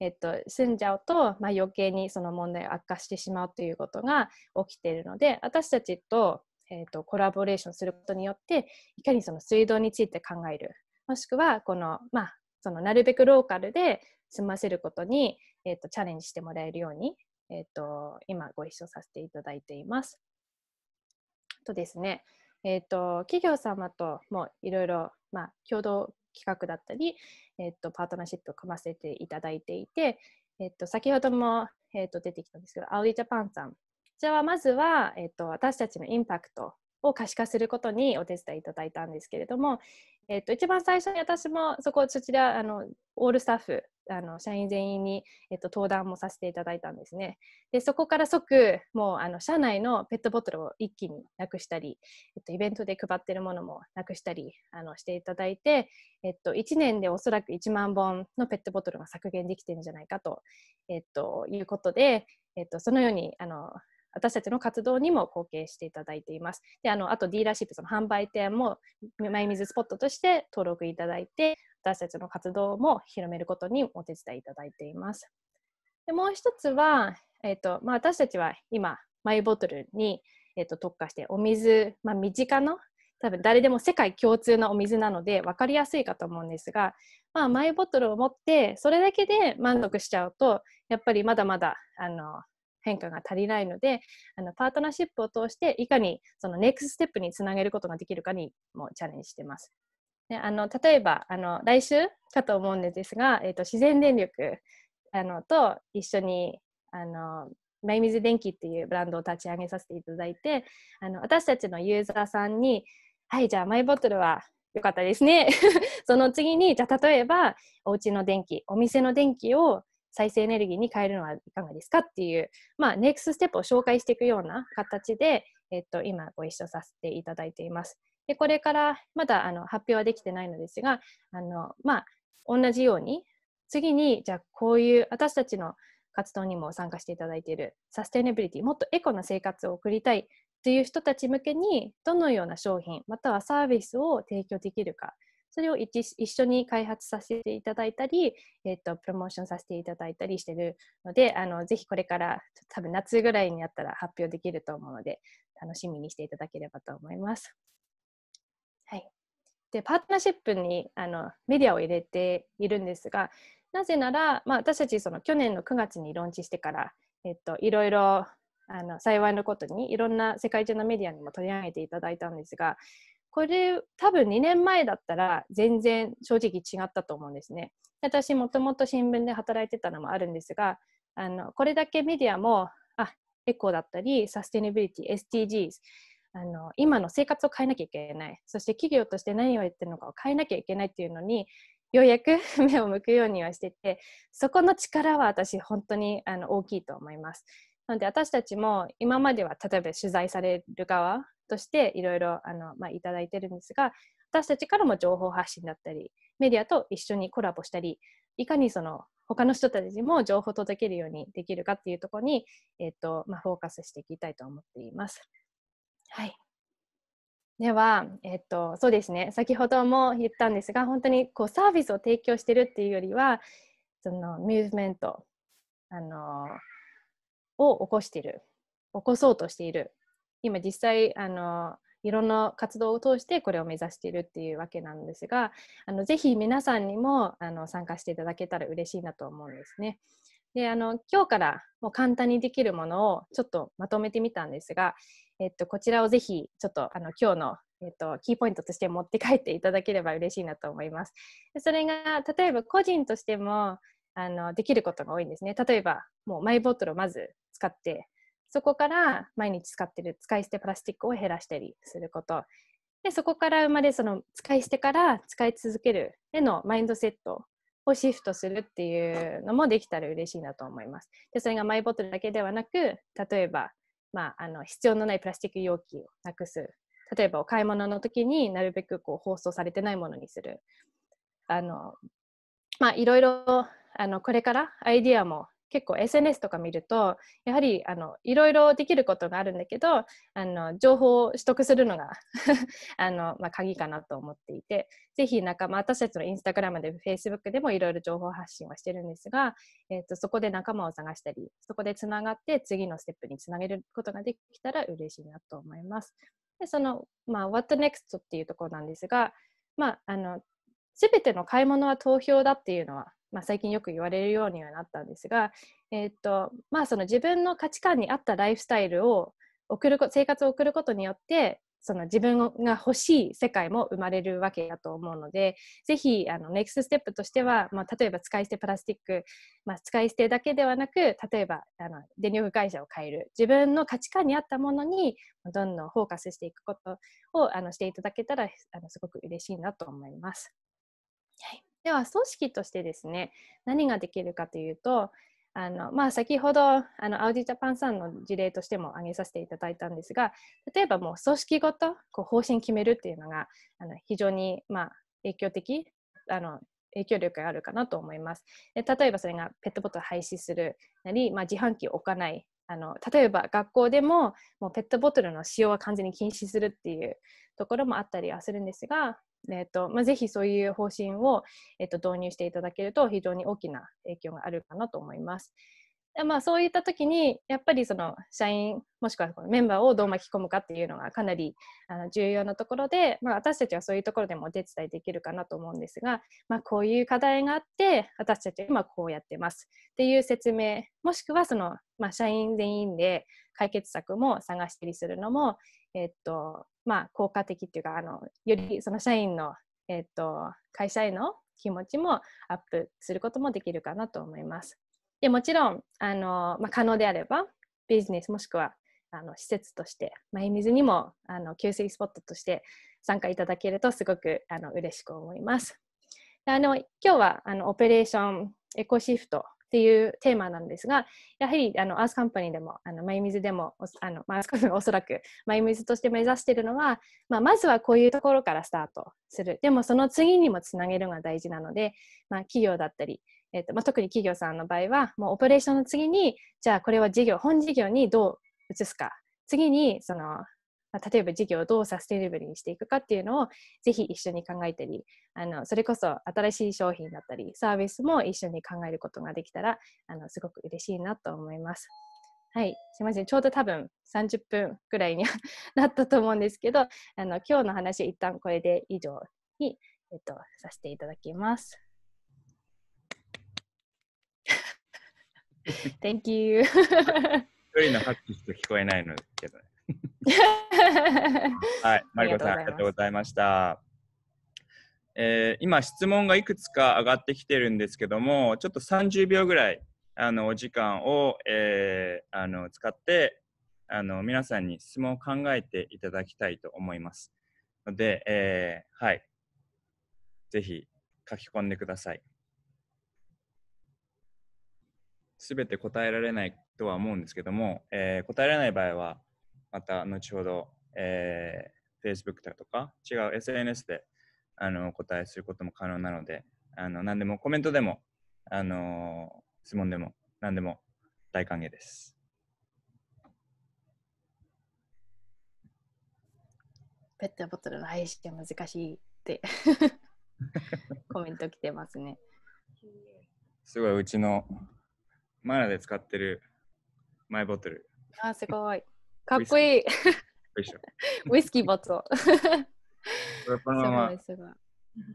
えっと、済んじゃうと、まあ、余計にその問題が悪化してしまうということが起きているので私たちと,、えっとコラボレーションすることによっていかにその水道について考えるもしくはこの、まあ、そのなるべくローカルで済ませることに、えっとチャレンジしてもらえるように、えっと今ご一緒させていただいています。とですね、えーと、企業様ともいろいろ共同企画だったり、えーと、パートナーシップを組ませていただいていて、えーと、先ほども、えー、と出てきたんですけどアウディジャパンさんこちらはまずは、えー、と私たちのインパクトを可視化することにお手伝いいただいたんですけれども、えー、と一番最初に私もそこそちらあのオールスタッフあの社員全員に、えっと、登壇もさせていただいたんですね。でそこから即もうあの社内のペットボトルを一気になくしたり、えっと、イベントで配ってるものもなくしたりあのしていただいて、えっと、1年でおそらく1万本のペットボトルが削減できてるんじゃないかと,、えっと、いうことで、えっと、そのようにあの私たちの活動にも貢献していただいています。であのあとディーラーシップその販売店もマイミズスポットとして登録いただいて私たちの活動も広めることにお手伝いいただいています。でもう一つは、えーとまあ、私たちは今マイボトルに、えーと、特化してお水、まあ、身近の、多分誰でも世界共通のお水なので分かりやすいかと思うんですが、まあ、マイボトルを持ってそれだけで満足しちゃうとやっぱりまだまだあの変化が足りないのであのパートナーシップを通していかにそのネクストステップにつなげることができるかにもチャレンジしてます。であの例えばあの来週かと思うんですが、えーと、自然電力あのと一緒にあのマイミズ電機っていうブランドを立ち上げさせていただいてあの私たちのユーザーさんに「はいじゃあマイボトルは良かったですね」その次にじゃあ例えばお家の電気お店の電気を再生エネルギーに変えるのはいかがですかっていう、まあ、ネクストステップを紹介していくような形で、えっと、今ご一緒させていただいています。でこれからまだあの発表はできてないのですがあの、まあ、同じように次にじゃあこういう私たちの活動にも参加していただいているサステナビリティもっとエコな生活を送りたいという人たち向けにどのような商品またはサービスを提供できるかそれを一緒に開発させていただいたり、えーと、プロモーションさせていただいたりしているのであのぜひこれから多分夏ぐらいになったら発表できると思うので楽しみにしていただければと思います。でパートナーシップにあのメディアを入れているんですがなぜなら、まあ、私たちその去年の9月にローンチしてから、えっと、いろいろあの幸いのことにいろんな世界中のメディアにも取り上げていただいたんですがこれ多分2年前だったら全然正直違ったと思うんですね。私もともと新聞で働いてたのもあるんですがあのこれだけメディアもあエコだったりサステナビリティ SDGs あの今の生活を変えなきゃいけないそして企業として何をやってるのかを変えなきゃいけないっていうのにようやく目を向くようにはしててそこの力は私本当にあの大きいと思います。なので私たちも今までは例えば取材される側としていろいろいただいてるんですが私たちからも情報発信だったりメディアと一緒にコラボしたりいかにその他の人たちにも情報を届けるようにできるかっていうところに、えーとまあ、フォーカスしていきたいと思っています。はい。では、えっと、そうですね先ほども言ったんですが本当にこうサービスを提供してるっていうよりはそのミューブメント、あのを起こしている起こそうとしている今実際、あのいろんな活動を通してこれを目指しているっていうわけなんですがあのぜひ皆さんにもあの参加していただけたら嬉しいなと思うんですね。であの今日からもう簡単にできるものをちょっとまとめてみたんですが、えっと、こちらをぜひちょっとあの今日のえっと、キーポイントとして持って帰っていただければ嬉しいなと思います。それが例えば個人としてもあのできることが多いんですね。例えばもうマイボトルをまず使ってそこから毎日使ってる使い捨てプラスチックを減らしたりすること。でそこから生まれその使い捨てから使い続けるへのマインドセットをシフトするっていうのもできたら嬉しいなと思います。でそれがマイボトルだけではなく例えばまあ、あの必要のないプラスチック容器をなくす例えばお買い物の時になるべくこう包装されてないものにするあの、まあ、いろいろあのこれからアイディアも結構 SNS とか見るとやはりあのいろいろできることがあるんだけどあの情報を取得するのが あの、まあ、鍵かなと思っていてぜひ仲間私たちのインスタグラムで Facebook でもいろいろ情報発信はしてるんですが、えーと、そこで仲間を探したりそこでつながって次のステップにつなげることができたら嬉しいなと思います。でその、まあ、What Next っていうところなんですが、まあ、あの全ての買い物は投票だっていうのはまあ、最近よく言われるようにはなったんですが、えー、っとまあ、その自分の価値観に合ったライフスタイルを送る生活を送ることによってその自分が欲しい世界も生まれるわけだと思うのでぜひあのネクストステップとしては、まあ、例えば使い捨てプラスチック、まあ、使い捨てだけではなく例えばあの電力会社を変える自分の価値観に合ったものにどんどんフォーカスしていくことをあのしていただけたらあのすごく嬉しいなと思います。はいでは組織としてですね何ができるかというとあのまあ、先ほどあのアウディジャパンさんの事例としても挙げさせていただいたんですが例えばもう組織ごとこう方針決めるっていうのがあの非常に、まあ、影響的あの影響力があるかなと思いますで例えばそれがペットボトル廃止するなり、まあ、自販機を置かないあの例えば学校でももうペットボトルの使用は完全に禁止するっていうところもあったりはするんですがえっとまあ、ぜひそういう方針を、えっと、導入していただけると非常に大きな影響があるかなと思います。まあ、そういった時にやっぱりその社員もしくはこのメンバーをどう巻き込むかっていうのがかなりあの重要なところで、まあ、私たちはそういうところでもお手伝いできるかなと思うんですが、まあ、こういう課題があって私たちは今こうやってますっていう説明もしくはその、まあ、社員全員で解決策も探したりするのも、えっとまあ、効果的っていうかあのよりその社員の、えーと、会社への気持ちもアップすることもできるかなと思います。でもちろんあの、まあ、可能であればビジネスもしくはあの施設として、まあ、ズにもあの給水スポットとして参加いただけるとすごくあの嬉しく思います。あの今日はあのオペレーションエコシフトっていうテーマなんですが、やはりあのアースカンパニーでも、あのマイミズでも、あのアスカンおそらくマイミズとして目指しているのは、まあ、まずはこういうところからスタートする。でもその次にもつなげるのが大事なので、まあ、企業だったり、えーとまあ、特に企業さんの場合は、もうオペレーションの次に、じゃあこれは事業、本事業にどう移すか、次にその例えば事業をどうサステナブルにしていくかっていうのをぜひ一緒に考えたりあのそれこそ新しい商品だったりサービスも一緒に考えることができたらあのすごく嬉しいなと思います。はい、すみません、ちょうど多分30分くらいになったと思うんですけど、あの今日の話、一旦これで以上に、えっと、させていただきます。Thank you. 一人の拍手しか聞こえないのですけどね。はい、マリコさんありがとうございました。えー、今質問がいくつか上がってきてるんですけども、ちょっと30秒ぐらいあのお時間を、えー、あの使ってあの皆さんに質問を考えていただきたいと思います。ので、えー、はい、ぜひ書き込んでください。すべて答えられないとは思うんですけども、えー、答えられない場合はまた後ほど、えー、Facebook だとか違う SNS であのお答えすることも可能なのであの何でもコメントでも、あの質問でも何でも大歓迎です。ペットボトルの配信が難しいって コメント来てますね。すごいうちのマナで使ってるマイボトル。あすごい。かっこいい。ウイスキーバツを。ラッパのまま、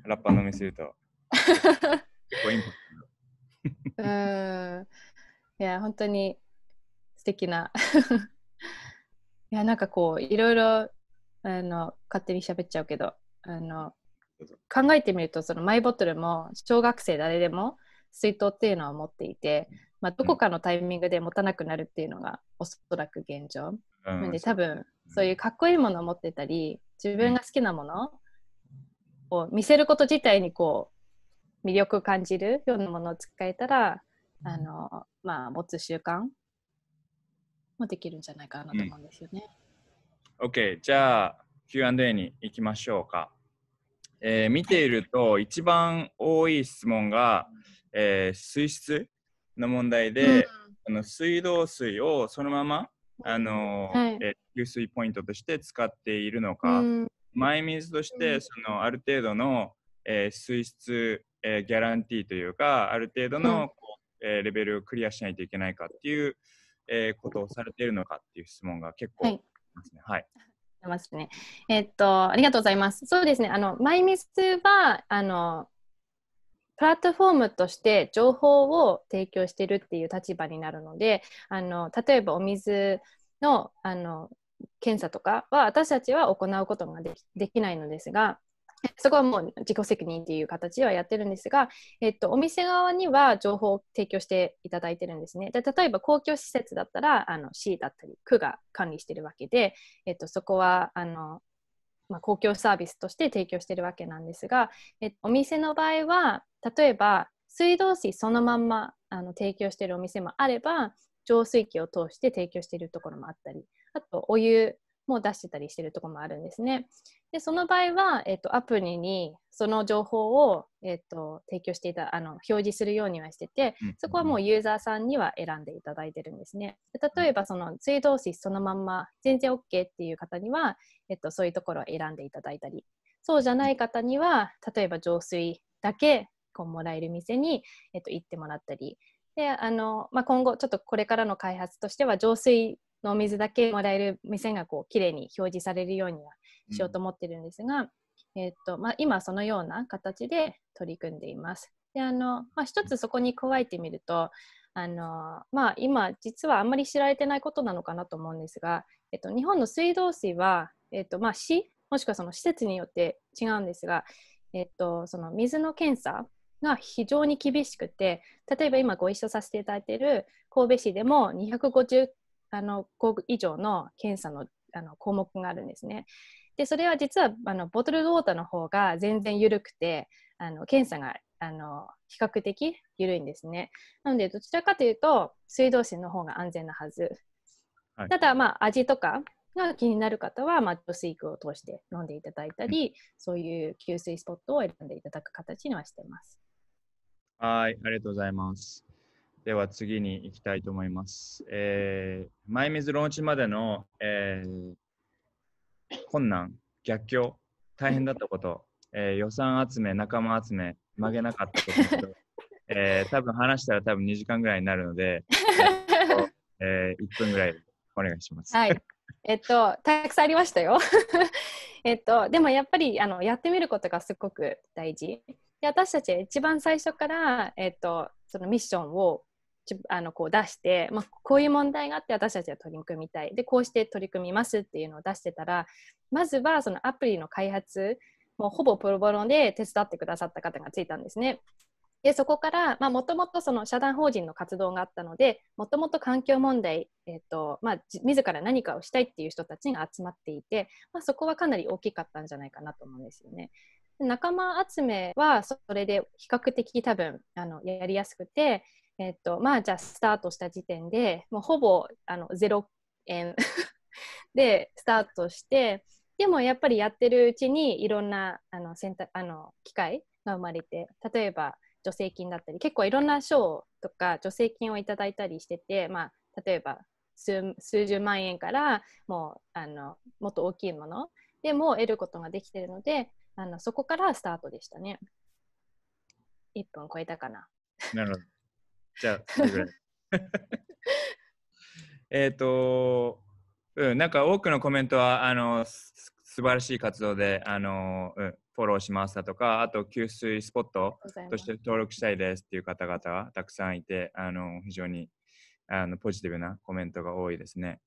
ラッパ飲みすると。結構いいんうん。いや、本当に素敵な。いや、なんかこう、いろいろ、あの、勝手に喋っちゃうけど、あの、考えてみると、そのマイボトルも、小学生誰でも、水筒っていうのは持っていて、まあ、どこかのタイミングで持たなくなるっていうのがおそらく現状。なんで多分そういうかっこいいものを持ってたり自分が好きなものを見せること自体にこう魅力を感じるようなものを使えたらあの、まあ、持つ習慣もできるんじゃないかなと思うんですよね。うん、OK じゃあ Q&A に行きましょうか。えー、見ていると一番多い質問が、えー、水質の問題で、うん、あの水道水をそのままあの、はい、えー、給水ポイントとして使っているのか、うん、前水としてそのある程度の、えー、水質、えー、ギャランティーというかある程度の、うん、えレベルをクリアしないといけないかっていう、えことをされているのかっていう質問が結構ますね。はい、はいますね。えっとありがとうございます。そうですね。あのマイミスはあのプラットフォームとして情報を提供してるっていう立場になるのであの例えばお水のあの検査とかは私たちは行うことができないのですがそこはもう自己責任っていう形ではやってるんですが、えっと、お店側には情報を提供していただいてるんですね。で例えば公共施設だったらあの市だったり区が管理してるわけで、えっと、そこはあの、まあ、公共サービスとして提供してるわけなんですが、えっと、お店の場合は例えば水道水そのまんまあの提供しているお店もあれば浄水器を通して提供しているところもあったりあとお湯も出してたりしてるとこもあるんですね。でその場合は、えっと、アプリにその情報を、えっと、提供していたあの表示するようにはしててそこはもうユーザーさんには選んでいただいてるんですね。例えばその水道水そのまんま全然 OK っていう方には、えっと、そういうところを選んでいただいたりそうじゃない方には例えば浄水だけこうもらえる店に、えっと、行ってもらったりであの、まあ、今後ちょっとこれからの開発としては浄水のお水だけもらえる店がこう綺麗に表示されるようにはしようと思ってるんですが、うん、えっとまあ、今そのような形で取り組んでいます。であのまあ、一つそこに加えてみるとあの、まあ、今実はあんまり知られてないことなのかなと思うんですが、えっと、日本の水道水は、えっとまあ、市もしくはその施設によって違うんですが、えっと、その水の検査が非常に厳しくて例えば今ご一緒させていただいている神戸市でも250あの以上の検査のあの項目があるんですね。でそれは実はあのボトルウォーターの方が全然緩くてあの検査があの比較的緩いんですね。なのでどちらかというと水道水の方が安全なはず。はい、ただまあ味とかが気になる方は、まあ、イ水クを通して飲んでいただいたり、そういう給水スポットを選んでいただく形にはしています。はい、ありがとうございます。では次に行きたいと思います。えー、前水ローンチまでの、えー、困難、逆境、大変だったこと、えー、予算集め、仲間集め、曲げなかったことと、えー、多分話したら多分2時間ぐらいになるので、え えー、1分ぐらいお願いします。はい。えっと、たくさんありましたよ。えっと、でもやっぱりあのやってみることがすごく大事。で私たちは一番最初から、えっと、そのミッションをあのこう出して、まあ、こういう問題があって私たちは取り組みたいでこうして取り組みますっていうのを出してたらまずはそのアプリの開発もうほぼプロボロで手伝ってくださった方がついたんですね。でそこからもともと社団法人の活動があったのでもともと環境問題、えーとまあ、自ら何かをしたいっていう人たちが集まっていて、まあ、そこはかなり大きかったんじゃないかなと思うんですよね。仲間集めはそれで比較的多分あのやりやすくて、えっと、まあじゃあスタートした時点でもうほぼあの0円 でスタートしてでもやっぱりやってるうちにいろんなあの選択あの機会が生まれて例えば助成金だったり結構いろんな賞とか助成金をいただいたりしてて、まあ、例えば数数十万円からもうあのもっと大きいものでも得ることができてるのであのそこからスタートでしたね。1分超えたかな。なるほど。じゃあ、ぐらい。えっと、うん、なんか多くのコメントは、あの、す素晴らしい活動で、あの、うん、フォローしますたとか、あと給水スポットとして登録したいですっていう方々がたくさんいて、あの非常にあのポジティブなコメントが多いですね。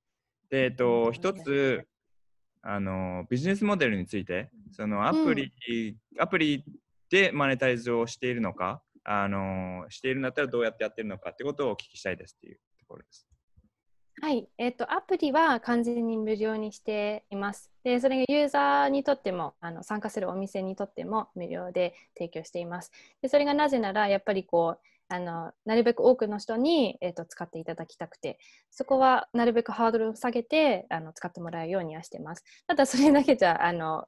で、えっと、一つ、あのビジネスモデルについてそのアプリ、うん、アプリでマネタイズをしているのかあのしているんだったらどうやってやってるのかってことをお聞きしたいですっていうところです。はい、えーと、とアプリは完全に無料にしています。でそれがユーザーにとってもあの参加するお店にとっても無料で提供しています。でそれがなぜならやっぱりこうあのなるべく多くの人に、えーと、使っていただきたくてそこはなるべくハードルを下げてあの使ってもらうようにはしてますただそれだけじゃあの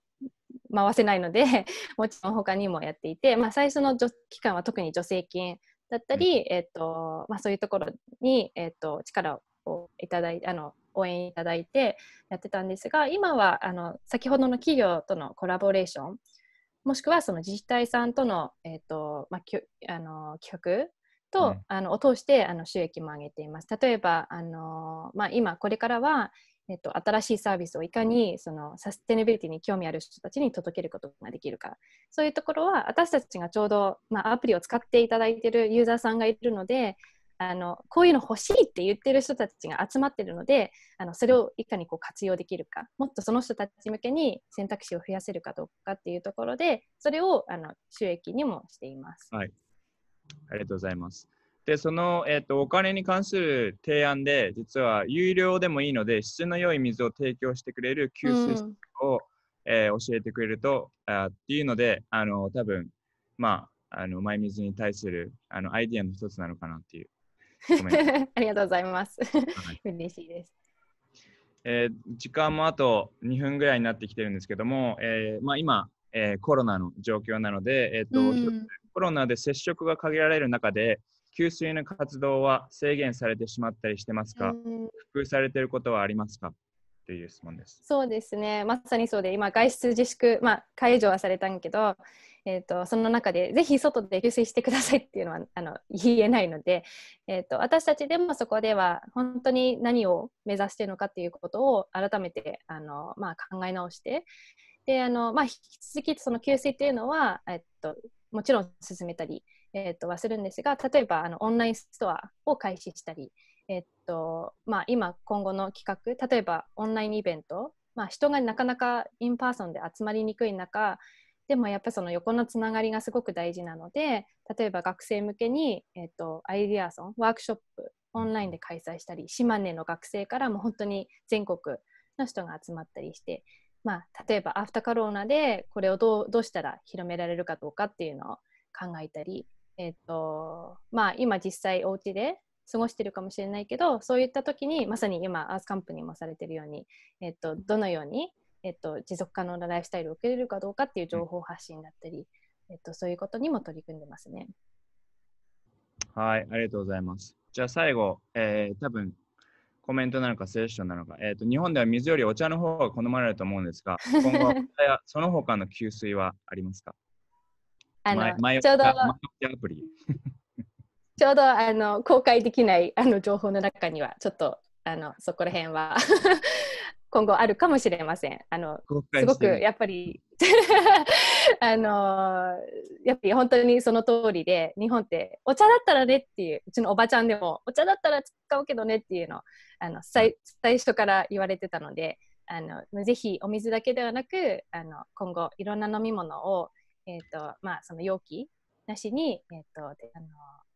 回せないので もちろん他にもやっていて、まあ、最初の期間は特に助成金だったり、えーとまあ、そういうところに、えーと、と力をいただいあの応援いただいてやってたんですが今はあの先ほどの企業とのコラボレーションもしくはその自治体さんとの,、えーとまあ、きあの企画と、うん、あのを通してあの収益も上げています。例えばあの、まあ、今これからはえっと、新しいサービスをいかにそのサステナビリティに興味ある人たちに届けることができるかそういうところは私たちがちょうど、まあ、アプリを使っていただいているユーザーさんがいるのであのこういうの欲しいって言ってる人たちが集まってるのであのそれをいかにこう活用できるかもっとその人たち向けに選択肢を増やせるかどうかっていうところでそれをあの収益にもしています。はい、ありがとうございます。でその、えーと、お金に関する提案で実は有料でもいいので質の良い水を提供してくれる給水を、うん、えー、教えてくれるとあっていうのであの多分まああの前水に対するあのアイディアの一つなのかなっていう ありがとうございます。はい、嬉しいです。えー、時間もあと2分ぐらいになってきてるんですけども、えーまあ、今、えー、コロナの状況なので、えーと、うん、コロナで接触が限られる中で給水の活動は制限されてしまったりしてますか、うん、工夫されてることはありますかっていう質問です。そうですね、まさにそうで、今、外出自粛、まあ、解除はされたんけど、えーと、その中でぜひ外で給水してくださいっていうのはあの言えないので、えーと、私たちでもそこでは本当に何を目指しているのかっていうことを改めてあの、まあ、考え直してであの、まあ、引き続きその給水っていうのは、えーと、もちろん進めたり、えー、とはするんですが例えばあのオンラインストアを開始したり。えっ、ー、とまあ、今、今後の企画例えばオンラインイベントまあ、人がなかなかインパーソンで集まりにくい中、でもやっぱその横のつながりがすごく大事なので例えば学生向けに、えーと、アイデアソンワークショップオンラインで開催したり島根の学生からも本当に全国の人が集まったりして、まあ、例えばアフターカローナでこれをどうどうしたら広められるかどうかっていうのを考えたり、えーとまあ、今実際お家で過ごしてるかもしれないけどそういった時にまさに今アースカンプニもされてるように、えーとどのようにえっと、持続可能なライフスタイルを受けれるかどうかっていう情報発信だったり、うん、えっと、そういうことにも取り組んでますね。はい、ありがとうございます。じゃあ最後、えー、多分コメントなのかセッションなのか、えーと、日本では水よりお茶の方が好まれると思うんですが、今後はその他の給水はありますかあのちょうど ちょうどあの公開できないあの情報の中には、ちょっとあのそこら辺は今後あるかもしれません。あのすごくやっぱり あのやっぱり本当にその通りで日本ってお茶だったらねっていううちのおばちゃんでもお茶だったら使うけどねっていうのあの最最初から言われてたのであのぜひお水だけではなくあの今後いろんな飲み物を、えーとまあ、その容器なしに、えーとあの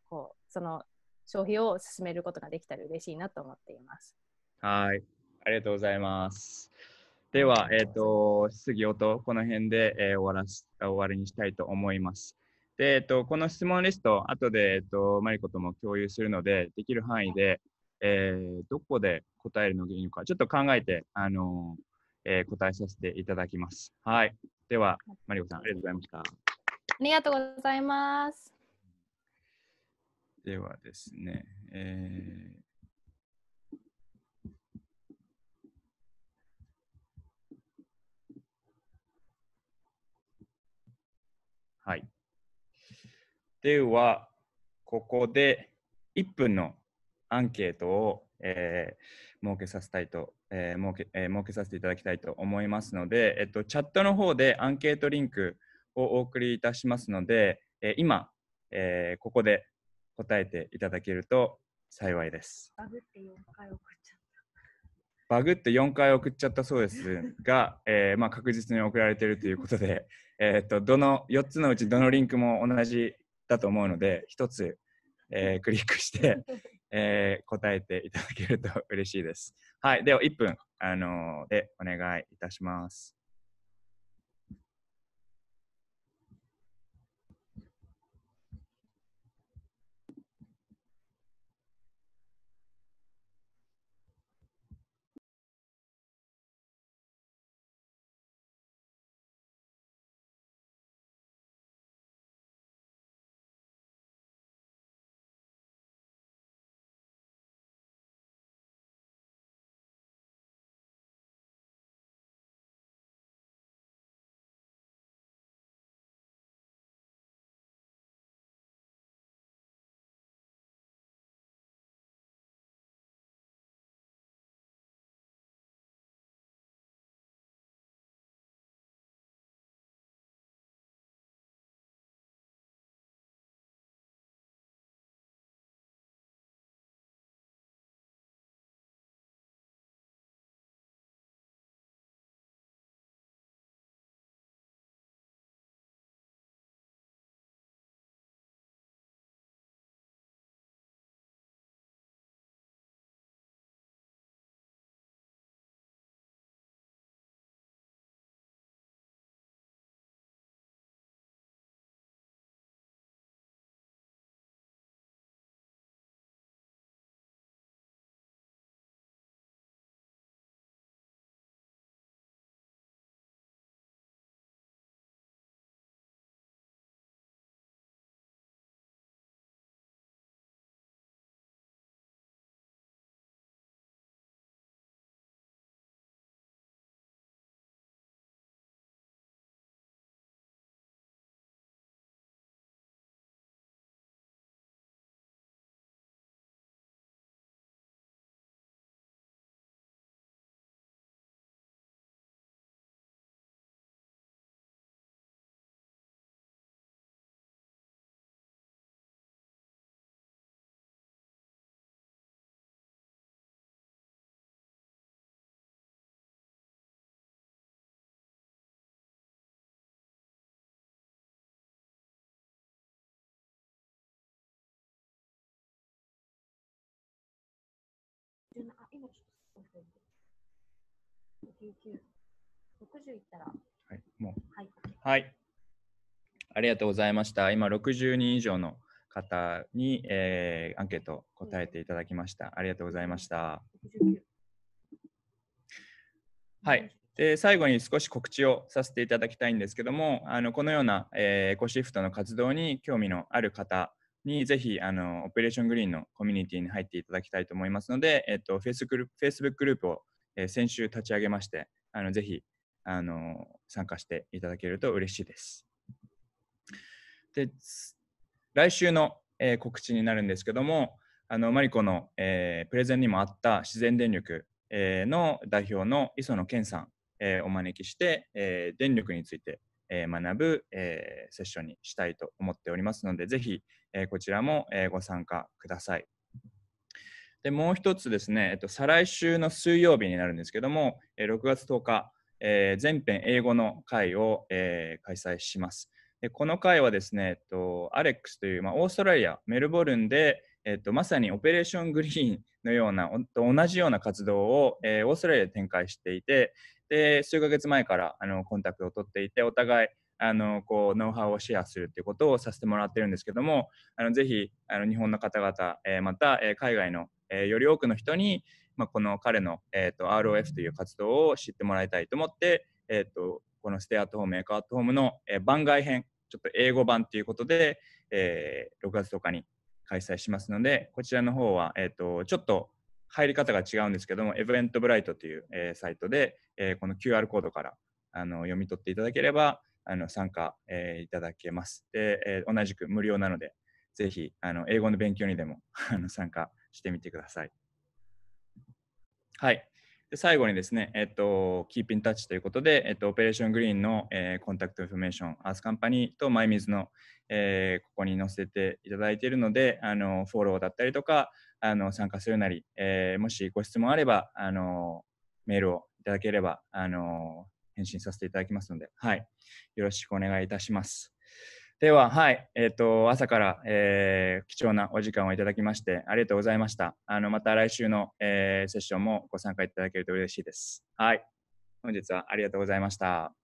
こうその消費を進めることができたら嬉しいなと思っています。はいありがとうございます。では、えっ、ー、と、質疑応答、この辺で、えー、終わらす終わりにしたいと思います。で、えっ、ー、と、この質問リスト、後で、えっ、と、マリコとも共有するので、できる範囲で、えー、どこで答えるのがいいのか、ちょっと考えて、あのえー、答えさせていただきます。はい。では、マリコさん、ありがとうございました。ありがとうございます。ではですね、えーはい。では、ここで1分のアンケートを、えー、設けさせたいと、えー設けえー、設けさせていただきたいと思いますので、えっと、チャットの方でアンケートリンクをお送りいたしますので、えー、今、えー、ここで答えていただけると幸いです。バグって4回送っちゃった。バグって4回送っちゃったそうですが、えーまあ、確実に送られているということで、えっ、ー、と、どの、4つのうちどのリンクも同じだと思うので、1つ、えー、クリックして、えー、答えていただけると嬉しいです。はい。では、1分、あのでお願いいたします。六十いったら。はい、もう。はい。はい。ありがとうございました。今、60人以上の方に、えー、アンケート答えていただきました。ありがとうございました。はい。で最後に少し告知をさせていただきたいんですけどもあのこのような、えー、エコシフトの活動に興味のある方にぜひあのオペレーショングリーンのコミュニティに入っていただきたいと思いますので、えっと、Facebook グループをえ先週立ち上げまして、あのぜひあの参加していただけると嬉しいです。で、来週の、え告知になるんですけども、あのマリコの、えー、プレゼンにもあった自然電力、えー、の代表の磯野健さん、えー、お招きして、えー、電力について、えー、学ぶ、えー、セッションにしたいと思っておりますので、ぜひ、えー、こちらも、えー、ご参加ください。で、もう一つですね、えっと、再来週の水曜日になるんですけども、え6月10日、えー、全編英語の会を、えー、開催します。でこの会はですね、えっと、アレックスという、まあ、オーストラリア、メルボルンで、えっと、まさにオペレーショングリーンのような、と同じような活動を、えー、オーストラリアで展開していて、で数ヶ月前からあのコンタクトを取っていて、お互いあのこうノウハウをシェアするということをさせてもらってるんですけどもあのぜひあの日本の方々、えー、また、えー、海外のえより多くの人に、まあ、この彼の、えーと、ROF という活動を知ってもらいたいと思って、えーと、このステアットホームエコアットホームの、え番外編ちょっと英語版ということで、えー、6月10日に開催しますのでこちらの方は、えーと、ちょっと入り方が違うんですけどもエベントブライトという、えー、サイトで、えー、この QR コードからあの読み取っていただければあの参加、えー、いただけますで、え同じく無料なのでぜひあの英語の勉強にでも参加してみてください。はい。で最後にですね、えっと、キーピンタッチということで、えっと、オペレーショングリーンの、えー、コンタクトインフォメーション、アースカンパニーとマイミズの、えー、ここに載せていただいているので、あの、フォローだったりとか、あの、参加するなり、えー、もしご質問あれば、あの、メールをいただければ、あの、返信させていただきますので、はい。よろしくお願いいたします。では、はい、えっ、ー、と、朝から、えー、貴重なお時間をいただきまして、ありがとうございました。あの、また来週の、えー、セッションもご参加いただけると嬉しいです。はい。本日はありがとうございました。